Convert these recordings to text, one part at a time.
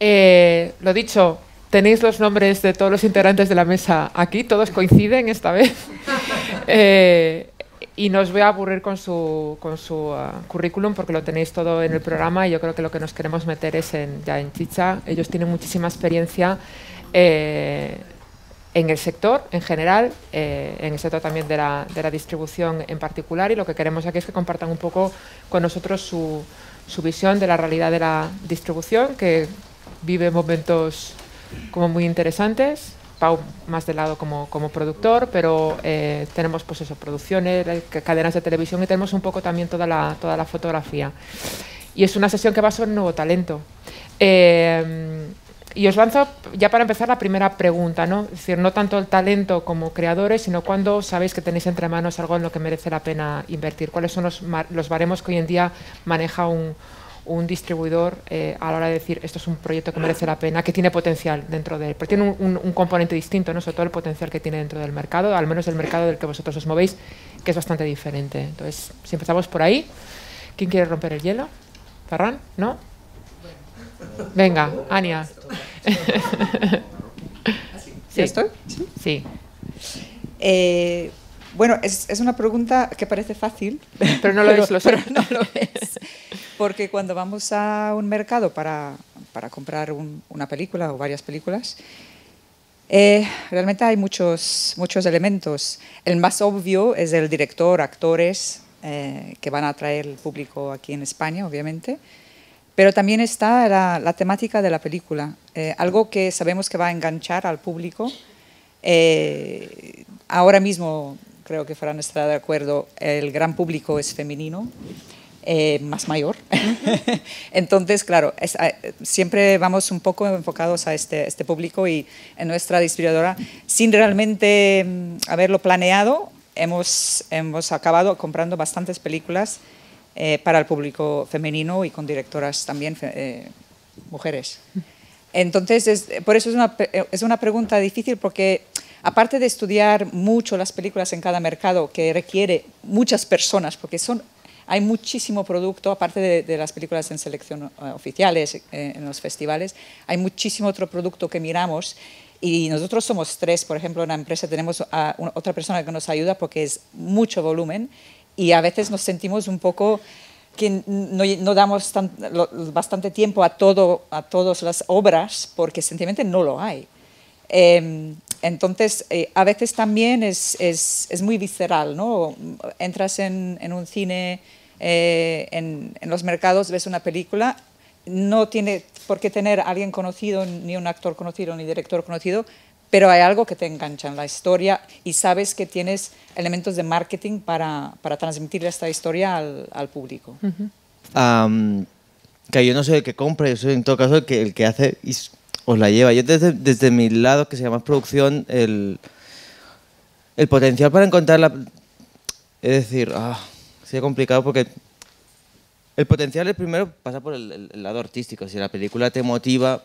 Eh, lo dicho, tenéis los nombres de todos los integrantes de la mesa aquí, todos coinciden esta vez. Eh, y no os voy a aburrir con su, con su ah, currículum porque lo tenéis todo en el programa y yo creo que lo que nos queremos meter es en, ya en chicha. Ellos tienen muchísima experiencia eh, en el sector en general, en el sector también de la, distribución en particular y lo que queremos aquí es que compartan un poco con nosotros su, su visión de la realidad de la distribución, que vive momentos como muy interesantes. Pau más de lado como, como productor, pero eh, tenemos pues eso, producciones, eh, cadenas de televisión y tenemos un poco también toda la, toda la fotografía. Y es una sesión que va sobre nuevo talento. Eh, y os lanzo ya para empezar la primera pregunta, ¿no? Es decir, no tanto el talento como creadores, sino cuando sabéis que tenéis entre manos algo en lo que merece la pena invertir. ¿Cuáles son los, los baremos que hoy en día maneja un, un distribuidor eh, a la hora de decir esto es un proyecto que merece la pena, que tiene potencial dentro de él, pero tiene un, componente distinto, ¿no? sobre todo el potencial que tiene dentro del mercado, al menos el mercado del que vosotros os movéis, que es bastante diferente. Entonces, si empezamos por ahí, ¿quién quiere romper el hielo? ¿Ferran? ¿No? Venga, Ania. ¿Sí estoy? Sí. Eh, bueno, es, una pregunta que parece fácil, pero no lo es, Porque cuando vamos a un mercado para, comprar una película o varias películas, eh, realmente hay muchos, muchos elementos. El más obvio es el director, actores eh, que van a atraer el público aquí en España, obviamente. Pero también está la, temática de la película, eh, algo que sabemos que va a enganchar al público. ahora mismo creo que Fran estará de acuerdo, el gran público es femenino. Eh, más mayor. Entonces, claro, eh, siempre vamos un poco enfocados a este, este, público y en nuestra distribuidora, sin realmente mm, haberlo planeado, hemos, hemos acabado comprando bastantes películas eh, para el público femenino y con directoras también mujeres. Entonces, por eso es una, es una pregunta difícil porque aparte de estudiar mucho las películas en cada mercado, que requiere muchas personas, porque son, hay muchísimo producto, aparte de, las películas en selección eh, oficiales, eh, en los festivales, hay muchísimo otro producto que miramos. Y nosotros somos tres, por ejemplo, en la empresa tenemos a otra persona que nos ayuda porque es mucho volumen y a veces nos sentimos un poco que no, damos bastante tiempo a, todo, a todas las obras porque sencillamente no lo hay. Em, entonces, eh, a veces también es, muy visceral, ¿no? Entras en, un cine, eh, en, los mercados, ves una película, no tiene por qué tener a alguien conocido, ni un actor conocido, ni director conocido, pero hay algo que te engancha en la historia y sabes que tienes elementos de marketing para, para transmitir esta historia al, al público. que yo no soy el que compra, yo soy en todo caso que, el que hace os la lleva. Yo desde, desde mi lado, que se llama producción, el, potencial para encontrar la... Es decir, ah, sería complicado porque el potencial primero pasa por el, lado artístico. Si la película te motiva,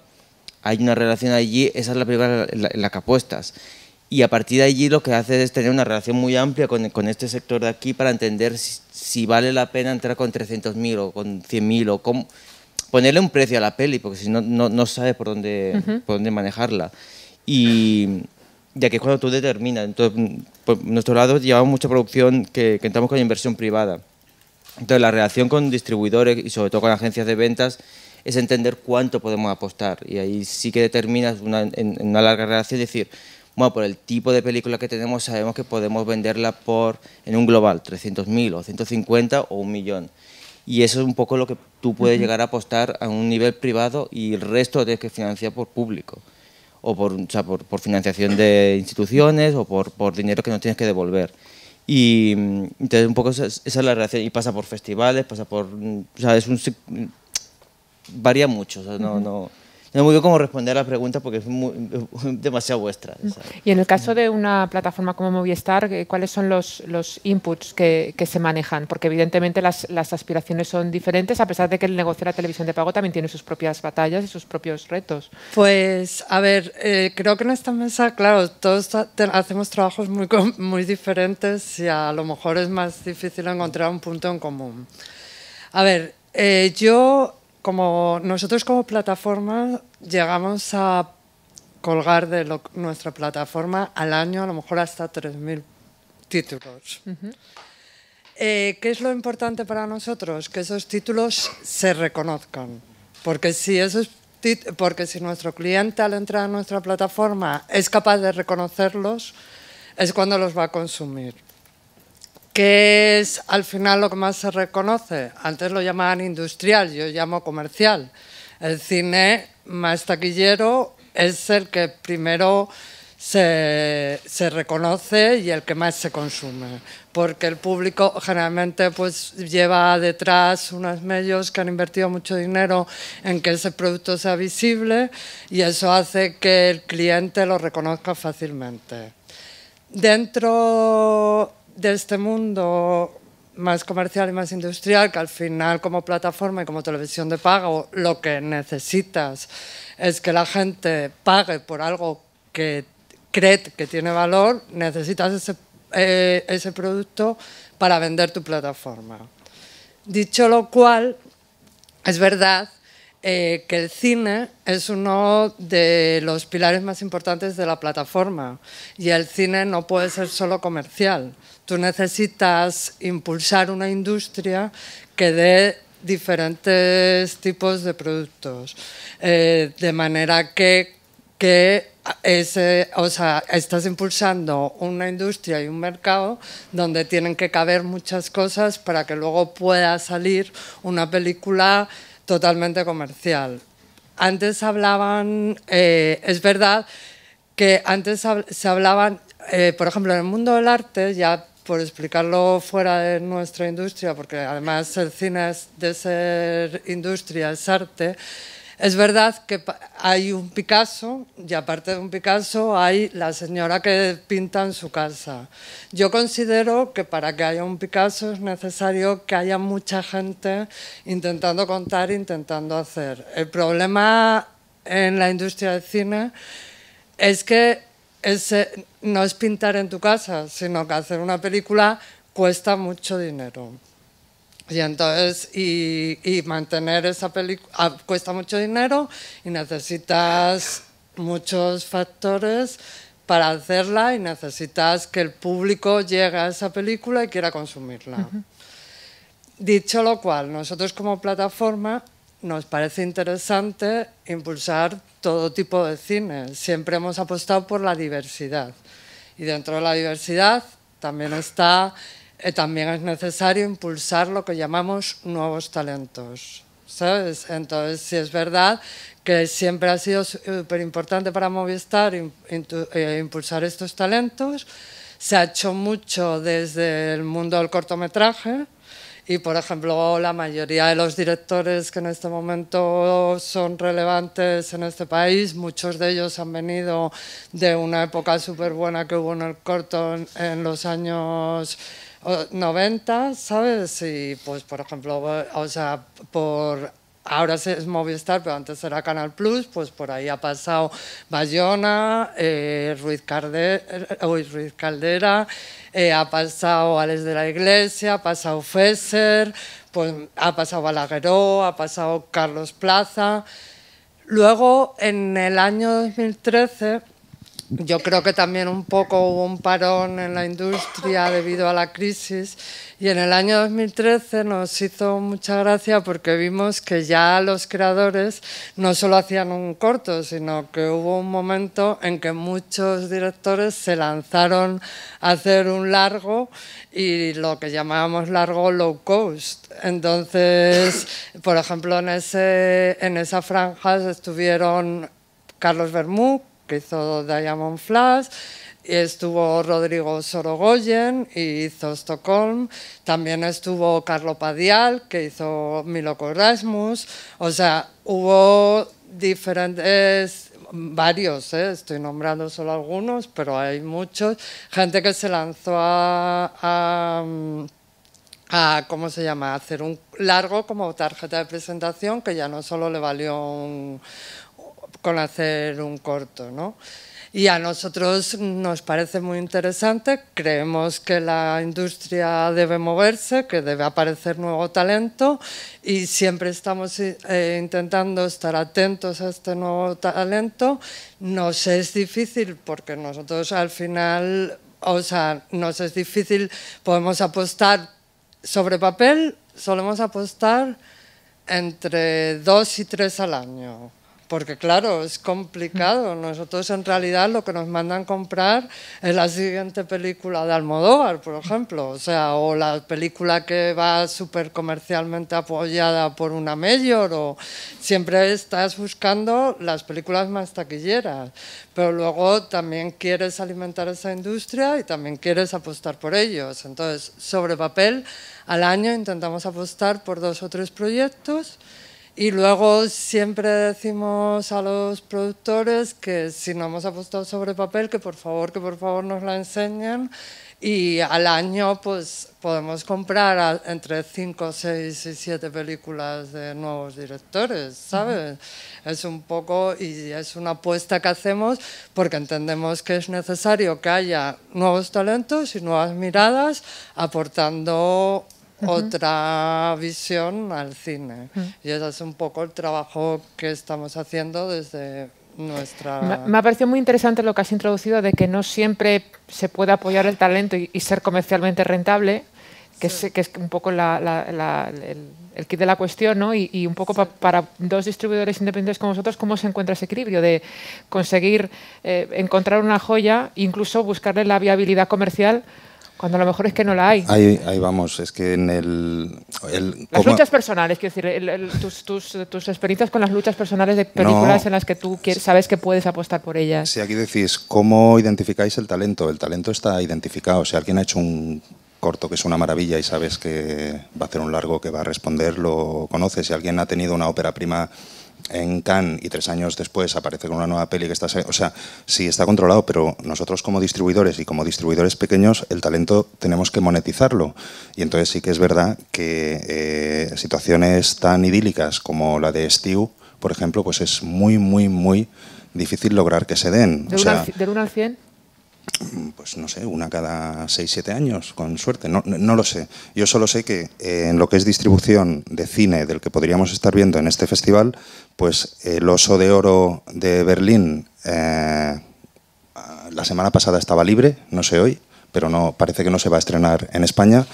hay una relación allí, esa es la película en la, que apuestas. Y a partir de allí lo que hace es tener una relación muy amplia con, este sector de aquí para entender si, vale la pena entrar con 300.000 o con 100.000 o cómo, ponerle un precio a la peli, porque si no, no, sabes por dónde, por dónde manejarla. Y ya que cuando tú determinas, entonces, por pues, nuestro lado llevamos mucha producción que, que entramos con inversión privada. Entonces la relación con distribuidores y sobre todo con agencias de ventas es entender cuánto podemos apostar. Y ahí sí que determinas una, en, una larga relación, es decir, bueno, por el tipo de película que tenemos sabemos que podemos venderla por, en un global, 300.000 o 150 o un millón y eso es un poco lo que tú puedes llegar a apostar a un nivel privado y el resto lo tienes que financiar por público o por, o sea, por, financiación de instituciones o por, por, dinero que no tienes que devolver. Y mm, entonces un poco esa, es la relación y pasa por festivales, pasa por... Mm, o sea, es un... Mm, varía mucho, o no, no no voy a cómo responder a la pregunta porque es, demasiado vuestra. Mm. Y en el caso de una plataforma como Movistar, eh, ¿cuáles son los, los inputs que, se manejan? Porque evidentemente las, aspiraciones son diferentes, a pesar de que el negocio de la televisión de pago también tiene sus propias batallas y sus propios retos. Pues, a ver, eh, creo que en esta mesa, claro, todos hacemos trabajos muy, muy diferentes y a lo mejor es más difícil encontrar un punto en común. A ver, eh, yo como nosotros como plataforma llegamos a colgar de nuestra plataforma al año a lo mejor hasta 3.000 títulos. Eh, ¿Qué es lo importante para nosotros? Que esos títulos se reconozcan, porque si porque si nuestro cliente al entrar a nuestra plataforma es capaz de reconocerlos, es cuando los va a consumir. ¿Qué es al final lo que más se reconoce? Antes lo llamaban industrial, yo llamo comercial. El cine más taquillero es el que primero se, se, reconoce y el que más se consume, porque el público generalmente pues, lleva detrás unos medios que han invertido mucho dinero en que ese producto sea visible y eso hace que el cliente lo reconozca fácilmente. Dentro de este mundo más comercial y más industrial, que al final como plataforma y como televisión de pago lo que necesitas es que la gente pague por algo que cree que tiene valor, necesitas ese, eh, producto para vender tu plataforma. Dicho lo cual, es verdad eh, que el cine es uno de los pilares más importantes de la plataforma y el cine no puede ser solo comercial tú necesitas impulsar una industria que dé diferentes tipos de productos, eh, de manera que, estás impulsando una industria y un mercado donde tienen que caber muchas cosas para que luego pueda salir una película totalmente comercial. Antes hablaban, eh, es verdad que antes se hablaban, eh, por ejemplo, en el mundo del arte ya por explicarlo fuera de nuestra industria, porque además el cine es de ser industria, es arte, es verdad que hay un Picasso y aparte de un Picasso hay la señora que pinta en su casa. Yo considero que para que haya un Picasso es necesario que haya mucha gente intentando contar, intentando hacer. El problema en la industria del cine es que ese, no es pintar en tu casa, sino que hacer una película cuesta mucho dinero. Y entonces, y, mantener esa película ah, cuesta mucho dinero y necesitas muchos factores para hacerla y necesitas que el público llegue a esa película y quiera consumirla. Dicho lo cual, nosotros como plataforma nos parece interesante impulsar todo tipo de cine. Siempre hemos apostado por la diversidad. Y dentro de la diversidad también está, eh, también es necesario impulsar lo que llamamos nuevos talentos. Entonces, si es verdad que siempre ha sido súper eh, importante para Movistar eh, impulsar estos talentos. Se ha hecho mucho desde el mundo del cortometraje, y, por ejemplo, la mayoría de los directores que en este momento son relevantes en este país, muchos de ellos han venido de una época súper buena que hubo en el corto en los años 90, eh, ¿sabes? Y, pues, por ejemplo, o sea, por ahora es Movistar, pero antes era Canal Plus, pues por ahí ha pasado Bayona, eh, eh, Ruiz, Caldera, eh, ha pasado Alex de la Iglesia, ha pasado Fesser, pues, ha pasado Balagueró, ha pasado Carlos Plaza. Luego, en el año 2013, yo creo que también un poco hubo un parón en la industria debido a la crisis y en el año 2013 nos hizo mucha gracia porque vimos que ya los creadores no solo hacían un corto, sino que hubo un momento en que muchos directores se lanzaron a hacer un largo y lo que llamábamos largo low cost. Entonces, por ejemplo, en, ese, en esa franja estuvieron Carlos Bermú, hizo Diamond Flash, estuvo Rodrigo Sorogoyen y hizo Stockholm, también estuvo Carlo Padial, que hizo Milo Erasmus, o sea, hubo diferentes varios, ¿eh? estoy nombrando solo algunos, pero hay muchos, gente que se lanzó a, a, ¿cómo se llama?, a hacer un largo como tarjeta de presentación que ya no solo le valió un, con hacer un corto, ¿no? Y a nosotros nos parece muy interesante, creemos que la industria debe moverse, que debe aparecer nuevo talento y siempre estamos eh, intentando estar atentos a este nuevo talento. Nos es difícil porque nosotros al final, o sea, nos es difícil, podemos apostar sobre papel, solemos apostar entre dos y tres al año porque claro, es complicado. Nosotros en realidad lo que nos mandan comprar es la siguiente película de Almodóvar, por ejemplo, o sea, o la película que va súper comercialmente apoyada por una mayor, o siempre estás buscando las películas más taquilleras, pero luego también quieres alimentar esa industria y también quieres apostar por ellos. Entonces, sobre papel, al año intentamos apostar por dos o tres proyectos. Y luego siempre decimos a los productores que si no hemos apostado sobre papel, que por favor, que por favor nos la enseñen. Y al año pues podemos comprar entre 5, 6 y 7 películas de nuevos directores, ¿sabes? Es un poco y es una apuesta que hacemos porque entendemos que es necesario que haya nuevos talentos y nuevas miradas aportando otra visión al cine. Y ese es un poco el trabajo que estamos haciendo desde nuestra... Me ha parecido muy interesante lo que has introducido de que no siempre se puede apoyar el talento y, ser comercialmente rentable, que, es, que, es, un poco el, kit de la cuestión, ¿no? Y, un poco para dos distribuidores independientes como vosotros, ¿cómo se encuentra ese equilibrio de conseguir eh, encontrar una joya, incluso buscarle la viabilidad comercial? Cuando a lo mejor es que no la hay. Ahí, vamos, es que en el... las luchas personales, quiero decir, tus, tus, tus, experiencias con las luchas personales de películas en las que tú sabes que puedes apostar por ellas. Si aquí decís, ¿cómo identificáis el talento? El talento está identificado, si alguien ha hecho un corto que es una maravilla y sabes que va a hacer un largo que va a responder, lo conoces. Si alguien ha tenido una ópera prima en Cannes y tres años después aparece con una nueva peli que está... O sea, sí está controlado, pero nosotros como distribuidores y como distribuidores pequeños, el talento tenemos que monetizarlo. Y entonces sí que es verdad que eh, situaciones tan idílicas como la de Steve, por ejemplo, pues es muy, muy, muy difícil lograr que se den. ¿De 1 al 100? pues no sé, una cada 6-7 años, con suerte, no, lo sé. Yo solo sé que eh, en lo que es distribución de cine del que podríamos estar viendo en este festival, pues el oso de oro de Berlín eh, la semana pasada estaba libre, no sé hoy, pero no, parece que no se va a estrenar en España.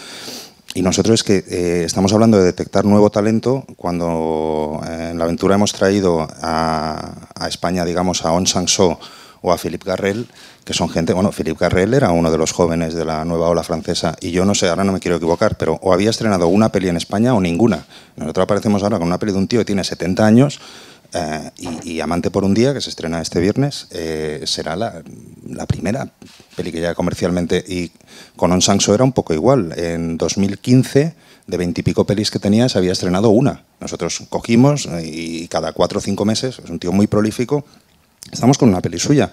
Y nosotros es que eh, estamos hablando de detectar nuevo talento cuando en la aventura hemos traído a, España, digamos, a On Sang-so o a Philippe Garrel, que son gente, bueno, Philippe Carrel era uno de los jóvenes de la nueva ola francesa y yo no sé, ahora no me quiero equivocar, pero o había estrenado una peli en España o ninguna. Nosotros aparecemos ahora con una peli de un tío que tiene 70 años eh, y, Amante por un día, que se estrena este viernes, eh, será la, primera peli que ya comercialmente... Y con On era un poco igual. En 2015 de veintipico pelis que tenía, se había estrenado una. Nosotros cogimos eh, y cada cuatro o cinco meses, es un tío muy prolífico, Estamos con una peli suya,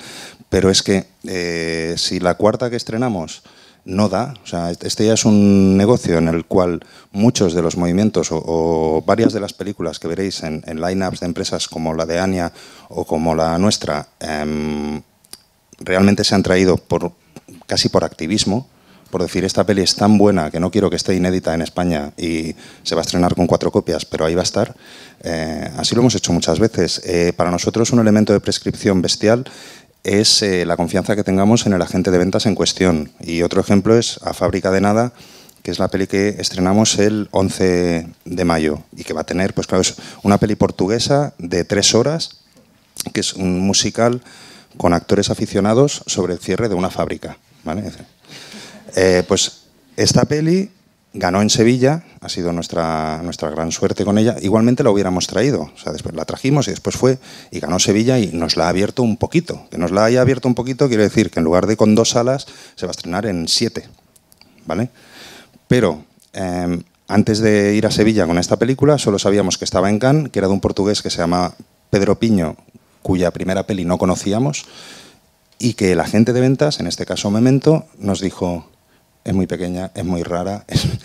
pero es que eh, si la cuarta que estrenamos no da, o sea, este ya es un negocio en el cual muchos de los movimientos o, varias de las películas que veréis en, line lineups de empresas como la de Ania o como la nuestra em, realmente se han traído por, casi por activismo por decir, esta peli es tan buena que no quiero que esté inédita en España y se va a estrenar con cuatro copias, pero ahí va a estar. Eh, así lo hemos hecho muchas veces. Eh, para nosotros un elemento de prescripción bestial es eh, la confianza que tengamos en el agente de ventas en cuestión. Y otro ejemplo es A Fábrica de Nada, que es la peli que estrenamos el 11 de mayo y que va a tener, pues claro, es una peli portuguesa de tres horas, que es un musical con actores aficionados sobre el cierre de una fábrica. ¿vale? Eh, pues esta peli ganó en Sevilla, ha sido nuestra, nuestra gran suerte con ella. Igualmente la hubiéramos traído, o sea, después la trajimos y después fue y ganó Sevilla y nos la ha abierto un poquito. Que nos la haya abierto un poquito quiere decir que en lugar de con dos salas se va a estrenar en siete, ¿vale? Pero em, antes de ir a Sevilla con esta película solo sabíamos que estaba en Cannes, que era de un portugués que se llama Pedro Piño, cuya primera peli no conocíamos y que el agente de ventas, en este caso Memento, nos dijo es muy pequeña, es muy rara,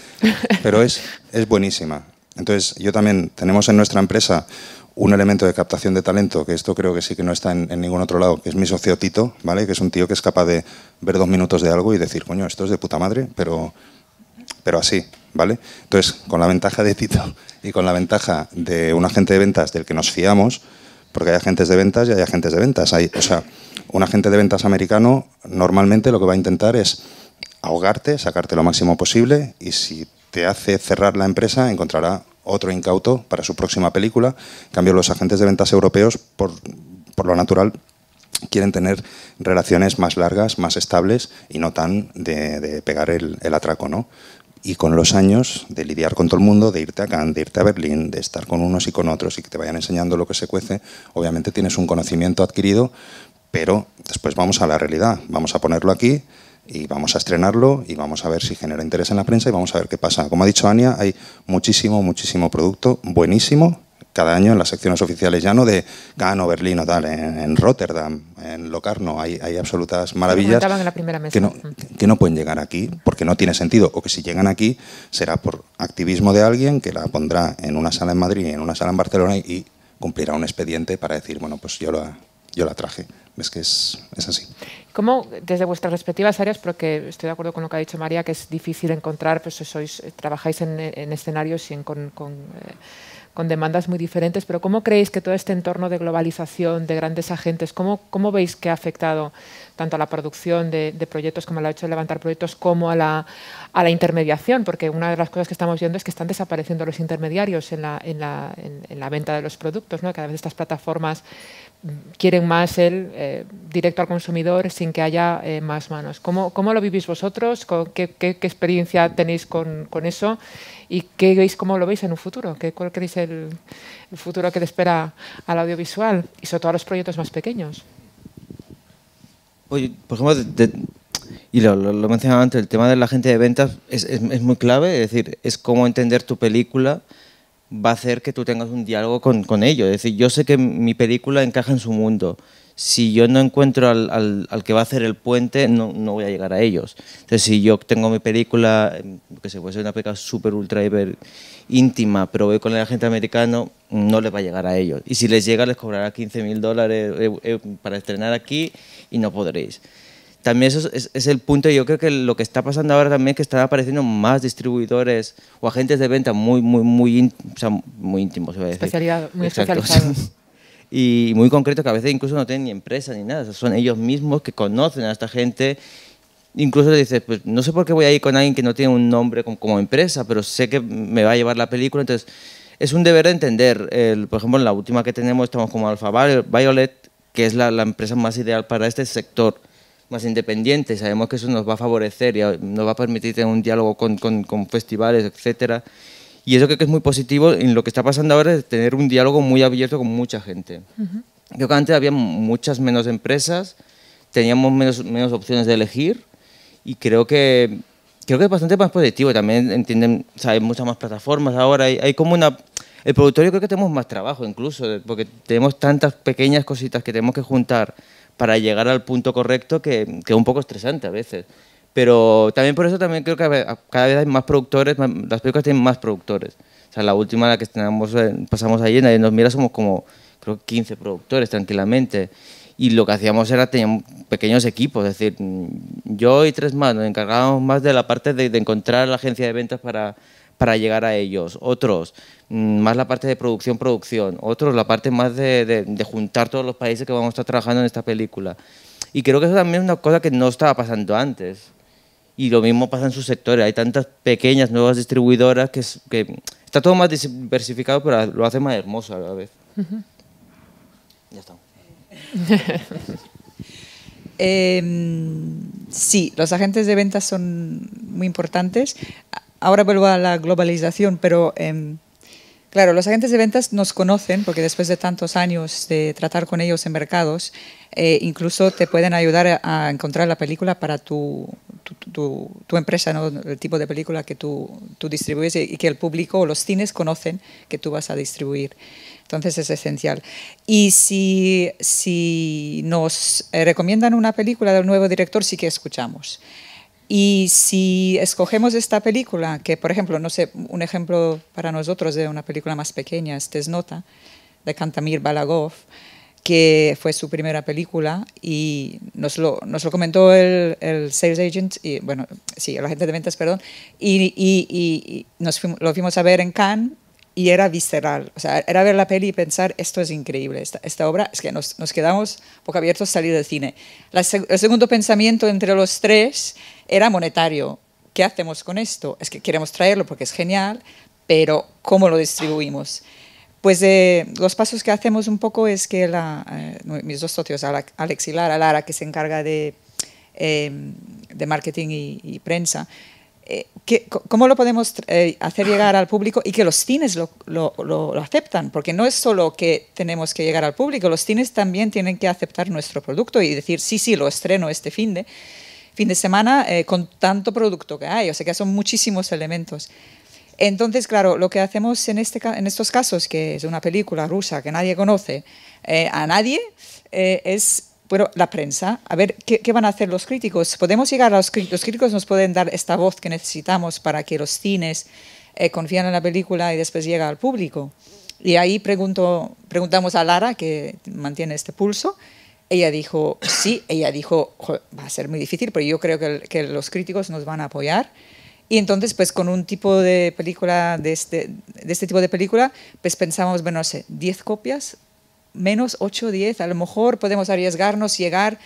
pero es, es buenísima. Entonces, yo también tenemos en nuestra empresa un elemento de captación de talento, que esto creo que sí que no está en, ningún otro lado, que es mi socio Tito, ¿vale? Que es un tío que es capaz de ver dos minutos de algo y decir, coño, esto es de puta madre, pero, pero así, ¿vale? Entonces, con la ventaja de Tito y con la ventaja de un agente de ventas del que nos fiamos, porque hay agentes de ventas y hay agentes de ventas. Hay, o sea, un agente de ventas americano normalmente lo que va a intentar es ahogarte, sacarte lo máximo posible y si te hace cerrar la empresa encontrará otro incauto para su próxima película. En cambio, los agentes de ventas europeos, por, lo natural, quieren tener relaciones más largas, más estables y no tan de, pegar el, atraco, ¿no? Y con los años de lidiar con todo el mundo, de irte a Cannes, de irte a Berlín, de estar con unos y con otros y que te vayan enseñando lo que se cuece, obviamente tienes un conocimiento adquirido, pero después vamos a la realidad, vamos a ponerlo aquí y vamos a estrenarlo y vamos a ver si genera interés en la prensa y vamos a ver qué pasa. Como ha dicho Ania, hay muchísimo, muchísimo producto buenísimo cada año en las secciones oficiales, ya no de Gano, Berlín o tal, en, Rotterdam, en Locarno, hay, hay absolutas maravillas Que, no, que no pueden llegar aquí porque no tiene sentido, o que si llegan aquí será por activismo de alguien que la pondrá en una sala en Madrid y en una sala en Barcelona y cumplirá un expediente para decir, bueno, pues yo la, yo la traje es que es, así. ¿Cómo, desde vuestras respectivas áreas, porque estoy de acuerdo con lo que ha dicho María, que es difícil encontrar, pues sois, eh, trabajáis en, escenarios y eh, con, demandas muy diferentes, pero ¿cómo creéis que todo este entorno de globalización, de grandes agentes, cómo, cómo veis que ha afectado tanto a la producción de, proyectos, como a hecho de levantar proyectos, como a la, intermediación? Porque una de las cosas que estamos viendo es que están desapareciendo los intermediarios en la, en la venta de los productos, ¿no? cada vez estas plataformas quieren más el eh, directo al consumidor sin que haya eh, más manos. ¿Cómo, ¿Cómo, lo vivís vosotros? ¿Qué, qué, experiencia tenéis con, con, eso? ¿Y qué veis, cómo lo veis en un futuro? ¿Qué, ¿Cuál creéis el, el futuro que le espera al audiovisual y sobre todo a los proyectos más pequeños? por ejemplo, y lo, mencionaba antes, el tema de la gente de ventas es, es muy clave, es decir, es cómo entender tu película va a hacer que tú tengas un diálogo con, ellos. Es decir, yo sé que mi película encaja en su mundo. Si yo no encuentro al, que va a hacer el puente, no, voy a llegar a ellos. Entonces, si yo tengo mi película, em, que se puede ser una película súper, ultra, hiper íntima, pero voy con el agente americano, no les va a llegar a ellos. Y si les llega, les cobrará 15 mil dólares eh, eh, para estrenar aquí y no podréis también eso es, el punto, yo creo que lo que está pasando ahora también es que están apareciendo más distribuidores o agentes de venta muy, muy, muy, muy íntimos. muy especializados. y muy concreto que a veces incluso no tienen ni empresa ni nada, son ellos mismos que conocen a esta gente. Incluso le dices, pues no sé por qué voy a ir con alguien que no tiene un nombre como, empresa, pero sé que me va a llevar la película, entonces es un deber de entender. El, por ejemplo, en la última que tenemos estamos como Alfa Violet, que es la, la empresa más ideal para este sector más independientes, sabemos que eso nos va a favorecer y nos va a permitir tener un diálogo con, con, festivales, etcétera. Y eso creo que es muy positivo en lo que está pasando ahora es tener un diálogo muy abierto con mucha gente. Creo que antes había muchas menos empresas, teníamos menos, menos opciones de elegir y creo que, creo que es bastante más positivo. También entienden, hay muchas más plataformas ahora, hay, hay como una... El productorio creo que tenemos más trabajo incluso, porque tenemos tantas pequeñas cositas que tenemos que juntar para llegar al punto correcto que, es un poco estresante a veces. Pero también por eso también creo que cada vez hay más productores, las películas tienen más productores. O sea, la última la que tenemos, eh, pasamos ahí nadie nos mira, somos como, creo, 15 productores tranquilamente. Y lo que hacíamos era, teníamos pequeños equipos, es decir, mm, yo y tres más, nos encargábamos más de la parte de encontrar la agencia de ventas para, para llegar a ellos, otros mm, más la parte de producción, producción, otros la parte más de, juntar todos los países que vamos a estar trabajando en esta película. Y creo que eso también es una cosa que no estaba pasando antes. Y lo mismo pasa en sus sectores. Hay tantas pequeñas nuevas distribuidoras que, está todo más diversificado, pero lo hace más hermoso a la vez. Ya está. Em, sí, los agentes de ventas son muy importantes ahora vuelvo a la globalización, pero em, claro, los agentes de ventas nos conocen porque después de tantos años de tratar con ellos en mercados, eh, incluso te pueden ayudar a, encontrar la película para tu, tu, empresa, ¿no? el tipo de película que tú, tú distribuyes y que el público o los cines conocen que tú vas a distribuir. Entonces es esencial. Y si, si nos eh, recomiendan una película del nuevo director, sí que escuchamos. Y si escogemos esta película, que por ejemplo, no sé, un ejemplo para nosotros de una película más pequeña es Nota* de Cantamir Balagov, que fue su primera película y nos lo, comentó el, sales agent, y, bueno, sí, el agente de ventas, perdón, y, nos lo fuimos a ver en Cannes y era visceral, o sea, era ver la peli y pensar, esto es increíble, esta, obra, es que nos, quedamos poco abiertos salir del cine. el segundo pensamiento entre los tres era monetario. ¿Qué hacemos con esto? Es que queremos traerlo porque es genial, pero ¿cómo lo distribuimos? Pues eh, los pasos que hacemos un poco es que la, eh, mis dos socios, Alex y Lara, Lara que se encarga de, em, de marketing y, prensa, eh, ¿cómo lo podemos hacer llegar al público y que los cines lo, lo, lo, lo, aceptan? Porque no es solo que tenemos que llegar al público, los cines también tienen que aceptar nuestro producto y decir, sí, sí, lo estreno este fin de fin de semana eh, con tanto producto que hay, o sea que son muchísimos elementos. Entonces, claro, lo que hacemos en, este estos casos, que es una película rusa que nadie conoce eh, a nadie, eh, es bueno, la prensa, a ver ¿qué, van a hacer los críticos. Podemos llegar a los críticos, críticos nos pueden dar esta voz que necesitamos para que los cines confíen en la película y después llega al público. Y ahí preguntamos a Lara, que mantiene este pulso, ella dijo sí, ella dijo, va a ser muy difícil, pero yo creo que, los críticos nos van a apoyar. Y entonces, pues con un tipo de película, de este, de este tipo de película, pues pensamos, bueno, no sé, 10 copias, menos 8, 10, a lo mejor podemos arriesgarnos, llegar,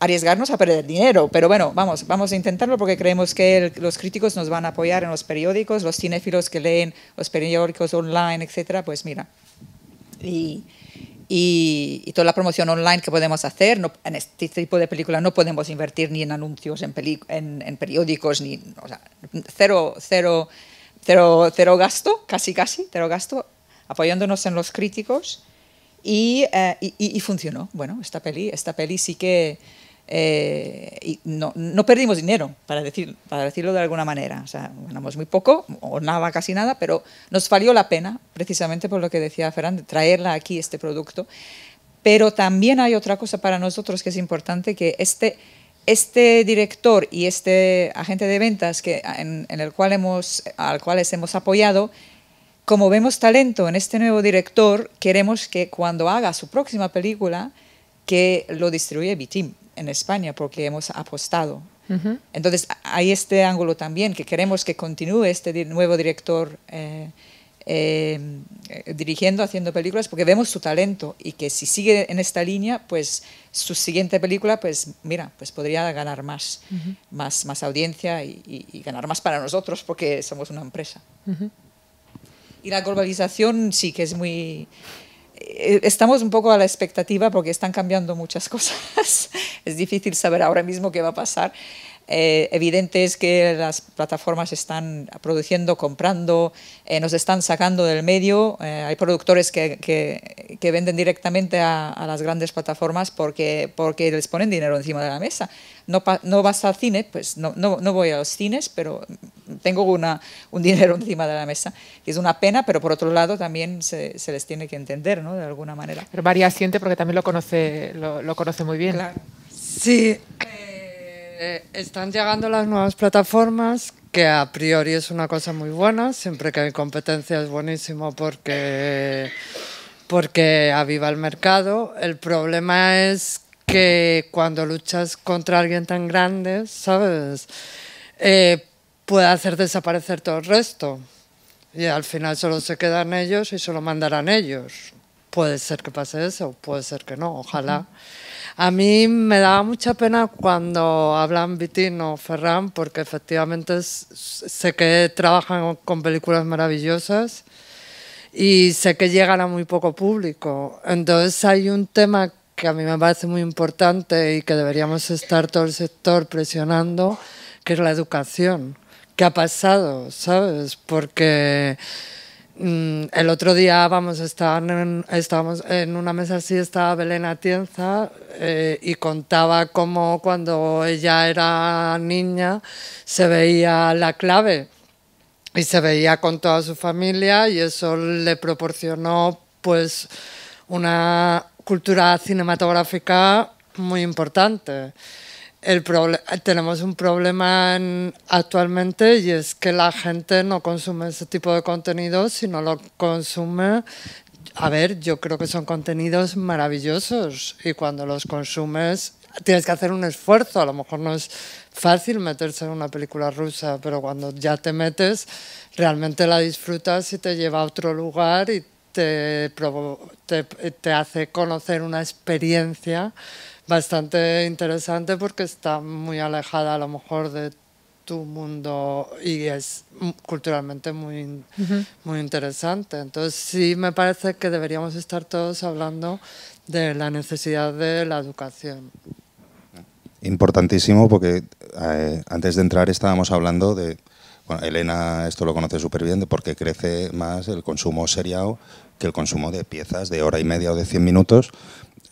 arriesgarnos a perder dinero, pero bueno, vamos, vamos a intentarlo porque creemos que los críticos nos van a apoyar en los periódicos, los cinéfilos que leen los periódicos online, etcétera, pues mira. Y, y, toda la promoción online que podemos hacer. en este tipo de películas no podemos invertir ni en anuncios, en, en, periódicos, ni, o sea, cero, cero, cero, cero gasto, casi casi, cero gasto, apoyándonos en los críticos. Y, eh, y, y, funcionó. Bueno, esta peli, esta peli sí que eh, y no, perdimos dinero, para, decirlo de alguna manera. O ganamos muy poco, o nada, casi nada, pero nos valió la pena, precisamente por lo que decía Ferran, de traerla aquí, este producto. Pero también hay otra cosa para nosotros que es importante, que este, este director y este agente de ventas que, en, el cual hemos, al cual hemos apoyado, como vemos talento en este nuevo director, queremos que cuando haga su próxima película, que lo distribuya b en España porque hemos apostado. Entonces hay este ángulo también, que queremos que continúe este nuevo director eh, eh, dirigiendo, haciendo películas, porque vemos su talento y que si sigue en esta línea, pues su siguiente película, pues mira, pues podría ganar más, más, más audiencia y, ganar más para nosotros porque somos una empresa. Y la globalización sí que es muy eh, estamos un poco a la expectativa porque están cambiando muchas cosas. es difícil saber ahora mismo qué va a pasar. Eh, evidente es que las plataformas están produciendo, comprando, eh, nos están sacando del medio. Eh, hay productores que, venden directamente a, las grandes plataformas porque, porque les ponen dinero encima de la mesa. No, no vas al cine, pues no, no, voy a los cines, pero tengo una, un dinero encima de la mesa. que es una pena, pero por otro lado también se, les tiene que entender, ¿no? De alguna manera. Pero María siente porque también lo conoce, lo, conoce muy bien. Sí. Eh, están llegando las nuevas plataformas, que a priori es una cosa muy buena, siempre que hay competencia es buenísimo porque, porque aviva el mercado. El problema es que cuando luchas contra alguien tan grande, ¿sabes? Eh, puede hacer desaparecer todo el resto. Y al final solo se quedan ellos y solo mandarán ellos. Puede ser que pase eso, puede ser que no, ojalá. A mí me daba mucha pena cuando hablan Vitín o Ferran, porque efectivamente sé que trabajan con películas maravillosas y sé que llegan a muy poco público. Entonces hay un tema que a mí me parece muy importante y que deberíamos estar todo el sector presionando, que es la educación. ¿Qué ha pasado? ¿Sabes? Porque Mm, el otro día vamos estábamos en una mesa así, estaba Belén Atienza eh, y contaba cómo cuando ella era niña se veía la clave y se veía con toda su familia y eso le proporcionó pues una cultura cinematográfica muy importante tenemos un problema actualmente y es que la gente no consume ese tipo de contenidos si no lo consume, a ver, yo creo que son contenidos maravillosos y cuando los consumes tienes que hacer un esfuerzo, a lo mejor no es fácil meterse en una película rusa, pero cuando ya te metes, realmente la disfrutas y te lleva a otro lugar y te, te hace conocer una experiencia bastante interesante porque está muy alejada a lo mejor de tu mundo y es culturalmente muy, muy interesante. Entonces sí me parece que deberíamos estar todos hablando de la necesidad de la educación. Importantísimo porque eh, antes de entrar estábamos hablando de, bueno, Elena esto lo conoce súper bien, de por qué crece más el consumo seriado que el consumo de piezas de hora y media o de 100 minutos,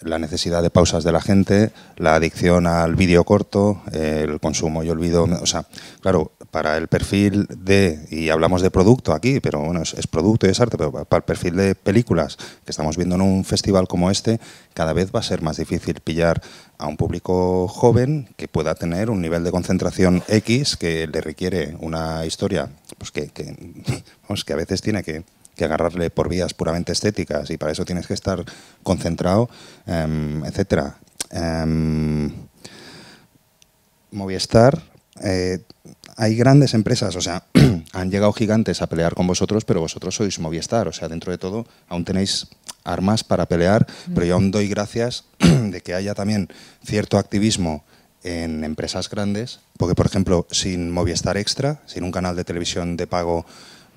la necesidad de pausas de la gente, la adicción al vídeo corto, el consumo y olvido. O sea, claro, para el perfil de, y hablamos de producto aquí, pero bueno, es, producto y es arte, pero para el perfil de películas que estamos viendo en un festival como este, cada vez va a ser más difícil pillar a un público joven que pueda tener un nivel de concentración X que le requiere una historia pues que, que a veces tiene que que agarrarle por vías puramente estéticas y para eso tienes que estar concentrado, etc. Em, etcétera. Em, Movistar, eh, hay grandes empresas, o sea, han llegado gigantes a pelear con vosotros, pero vosotros sois Movistar, o sea, dentro de todo aún tenéis armas para pelear, mm. pero yo aún doy gracias de que haya también cierto activismo en empresas grandes, porque por ejemplo, sin Movistar Extra, sin un canal de televisión de pago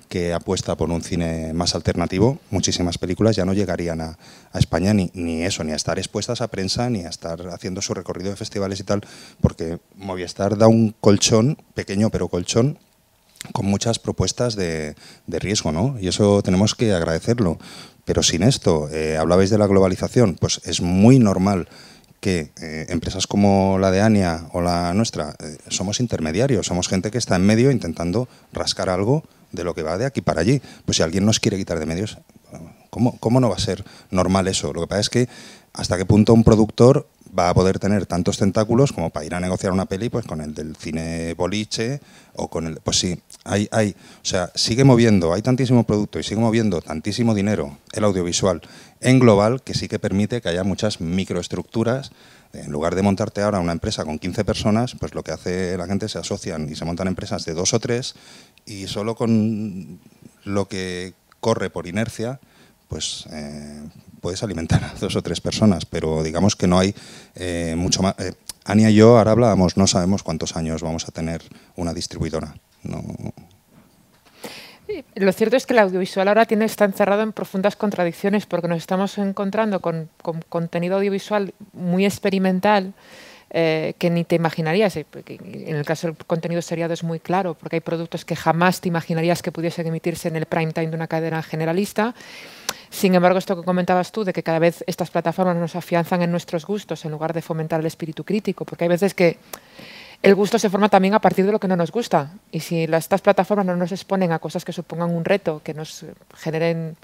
que apuesta por un cine más alternativo, muchísimas películas ya no llegarían a, España ni, ni, eso, ni a estar expuestas a prensa, ni a estar haciendo su recorrido de festivales y tal, porque Movistar da un colchón, pequeño pero colchón, con muchas propuestas de, riesgo, ¿no? Y eso tenemos que agradecerlo. Pero sin esto, eh, hablabais de la globalización, pues es muy normal que eh, empresas como la de ANIA o la nuestra eh, somos intermediarios, somos gente que está en medio intentando rascar algo de lo que va de aquí para allí. Pues si alguien nos quiere quitar de medios, ¿cómo, no va a ser normal eso? Lo que pasa es que hasta qué punto un productor va a poder tener tantos tentáculos como para ir a negociar una peli pues con el del cine boliche o con el pues sí hay hay o sea sigue moviendo hay tantísimo producto y sigue moviendo tantísimo dinero el audiovisual en global que sí que permite que haya muchas microestructuras en lugar de montarte ahora una empresa con 15 personas, pues lo que hace la gente se asocian y se montan empresas de dos o tres y solo con lo que corre por inercia, pues eh, puedes alimentar a dos o tres personas, pero digamos que no hay eh, mucho más. Eh, Ania y yo ahora hablábamos, no sabemos cuántos años vamos a tener una distribuidora. No. Lo cierto es que el audiovisual ahora tiene, está encerrado en profundas contradicciones porque nos estamos encontrando con contenido audiovisual muy experimental eh, que ni te imaginarías. Eh, en el caso del contenido seriado es muy claro, porque hay productos que jamás te imaginarías que pudiesen emitirse en el prime time de una cadena generalista. Sin embargo, esto que comentabas tú, de que cada vez estas plataformas nos afianzan en nuestros gustos en lugar de fomentar el espíritu crítico, porque hay veces que el gusto se forma también a partir de lo que no nos gusta. Y si estas plataformas no nos exponen a cosas que supongan un reto, que nos generen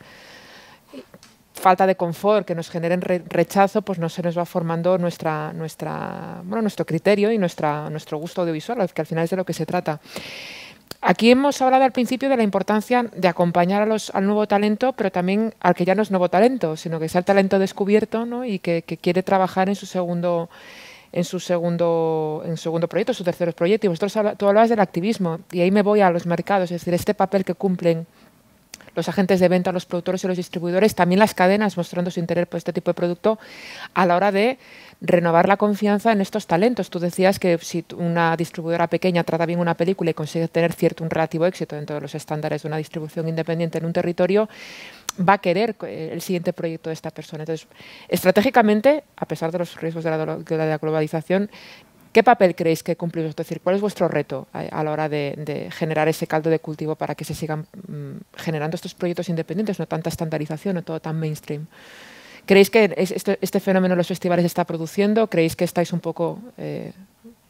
falta de confort que nos generen rechazo, pues no se nos va formando nuestra, nuestra, bueno, nuestro criterio y nuestra, nuestro gusto audiovisual, que al final es de lo que se trata. Aquí hemos hablado al principio de la importancia de acompañar a los, al nuevo talento, pero también al que ya no es nuevo talento, sino que es el talento descubierto ¿no? y que, quiere trabajar en su segundo en su segundo en segundo proyecto, su tercer proyecto. Y vosotros tú hablabas del activismo y ahí me voy a los mercados, es decir, este papel que cumplen los agentes de venta, los productores y los distribuidores, también las cadenas mostrando su interés por este tipo de producto a la hora de renovar la confianza en estos talentos. Tú decías que si una distribuidora pequeña trata bien una película y consigue tener cierto un relativo éxito dentro de los estándares de una distribución independiente en un territorio, va a querer eh, el siguiente proyecto de esta persona. Entonces, estratégicamente, a pesar de los riesgos de la, de la globalización, ¿Qué papel creéis que cumplimos? Es decir, ¿cuál es vuestro reto a, la hora de, generar ese caldo de cultivo para que se sigan mm, generando estos proyectos independientes, no tanta estandarización, no todo tan mainstream? ¿Creéis que este, este, fenómeno de los festivales está produciendo? ¿Creéis que estáis un poco eh,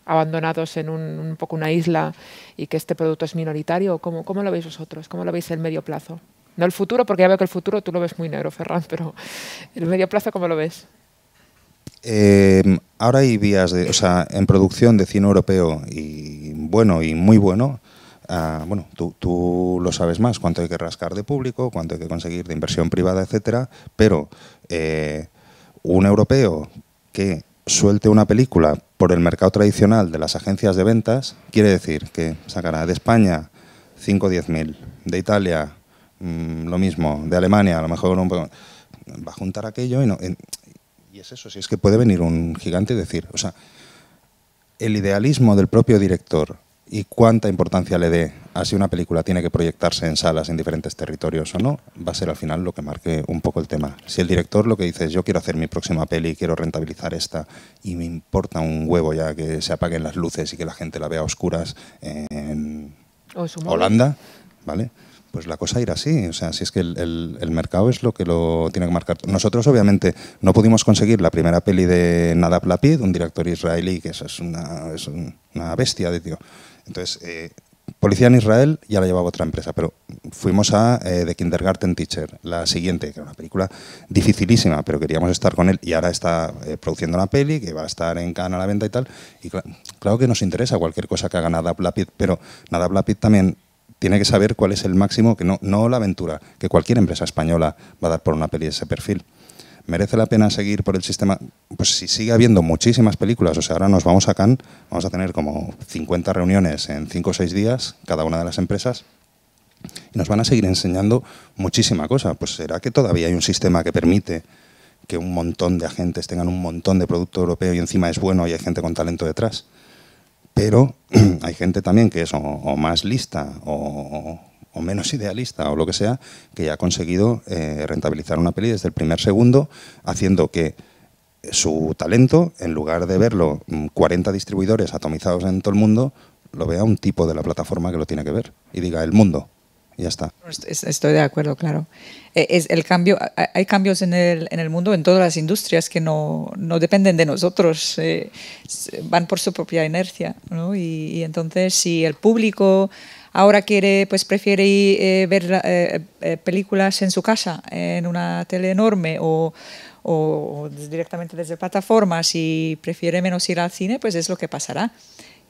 abandonados en un, poco una isla y que este producto es minoritario? ¿Cómo, ¿Cómo lo veis vosotros? ¿Cómo lo veis el medio plazo? No el futuro, porque ya veo que el futuro tú lo ves muy negro, Ferran, pero el medio plazo, ¿cómo lo ves? Eh, ahora hay vías, de, o sea, en producción de cine europeo y bueno y muy bueno. Ah, bueno, tú, lo sabes más, cuánto hay que rascar de público, cuánto hay que conseguir de inversión privada, etcétera. Pero eh, un europeo que suelte una película por el mercado tradicional de las agencias de ventas, quiere decir que sacará de España 5 o 10 mil, de Italia mm, lo mismo, de Alemania a lo mejor un va a juntar aquello y no, y es eso, si es que puede venir un gigante y decir, o sea, el idealismo del propio director y cuánta importancia le dé a si una película tiene que proyectarse en salas en diferentes territorios o no, va a ser al final lo que marque un poco el tema. Si el director lo que dice es yo quiero hacer mi próxima peli, quiero rentabilizar esta y me importa un huevo ya que se apaguen las luces y que la gente la vea a oscuras en Holanda, ¿vale? pues la cosa irá así. O sea, si es que el, mercado es lo que lo tiene que marcar. Nosotros, obviamente, no pudimos conseguir la primera peli de Nadab Lapid, un director israelí que es una, es una bestia de tío. Entonces, eh, Policía en Israel ya la llevaba otra empresa, pero fuimos a eh, The Kindergarten Teacher, la siguiente, que era una película dificilísima, pero queríamos estar con él y ahora está eh, produciendo una peli que va a estar en cana a la venta y tal. Y claro que nos interesa cualquier cosa que haga Nadab Lapid, pero Nadab Lapid también tiene que saber cuál es el máximo, que no, no la aventura, que cualquier empresa española va a dar por una peli de ese perfil. ¿Merece la pena seguir por el sistema? Pues si sigue habiendo muchísimas películas, o sea, ahora nos vamos a Cannes, vamos a tener como 50 reuniones en 5 o 6 días, cada una de las empresas, y nos van a seguir enseñando muchísima cosa. Pues será que todavía hay un sistema que permite que un montón de agentes tengan un montón de producto europeo y encima es bueno y hay gente con talento detrás. Pero hay gente también que es o, más lista o, menos idealista o lo que sea, que ya ha conseguido eh, rentabilizar una peli desde el primer segundo, haciendo que su talento, en lugar de verlo 40 mm, distribuidores atomizados en todo el mundo, lo vea un tipo de la plataforma que lo tiene que ver y diga el mundo está. Estoy de acuerdo, claro. E-, el cambio, hay cambios en el, en el mundo, en todas las industrias que no, dependen de nosotros, eh, van por su propia inercia. ¿no? Y, entonces, si el público ahora quiere, pues prefiere eh, ver eh, películas en su casa, en una tele enorme o, o directamente desde plataformas y prefiere menos ir al cine, pues es lo que pasará.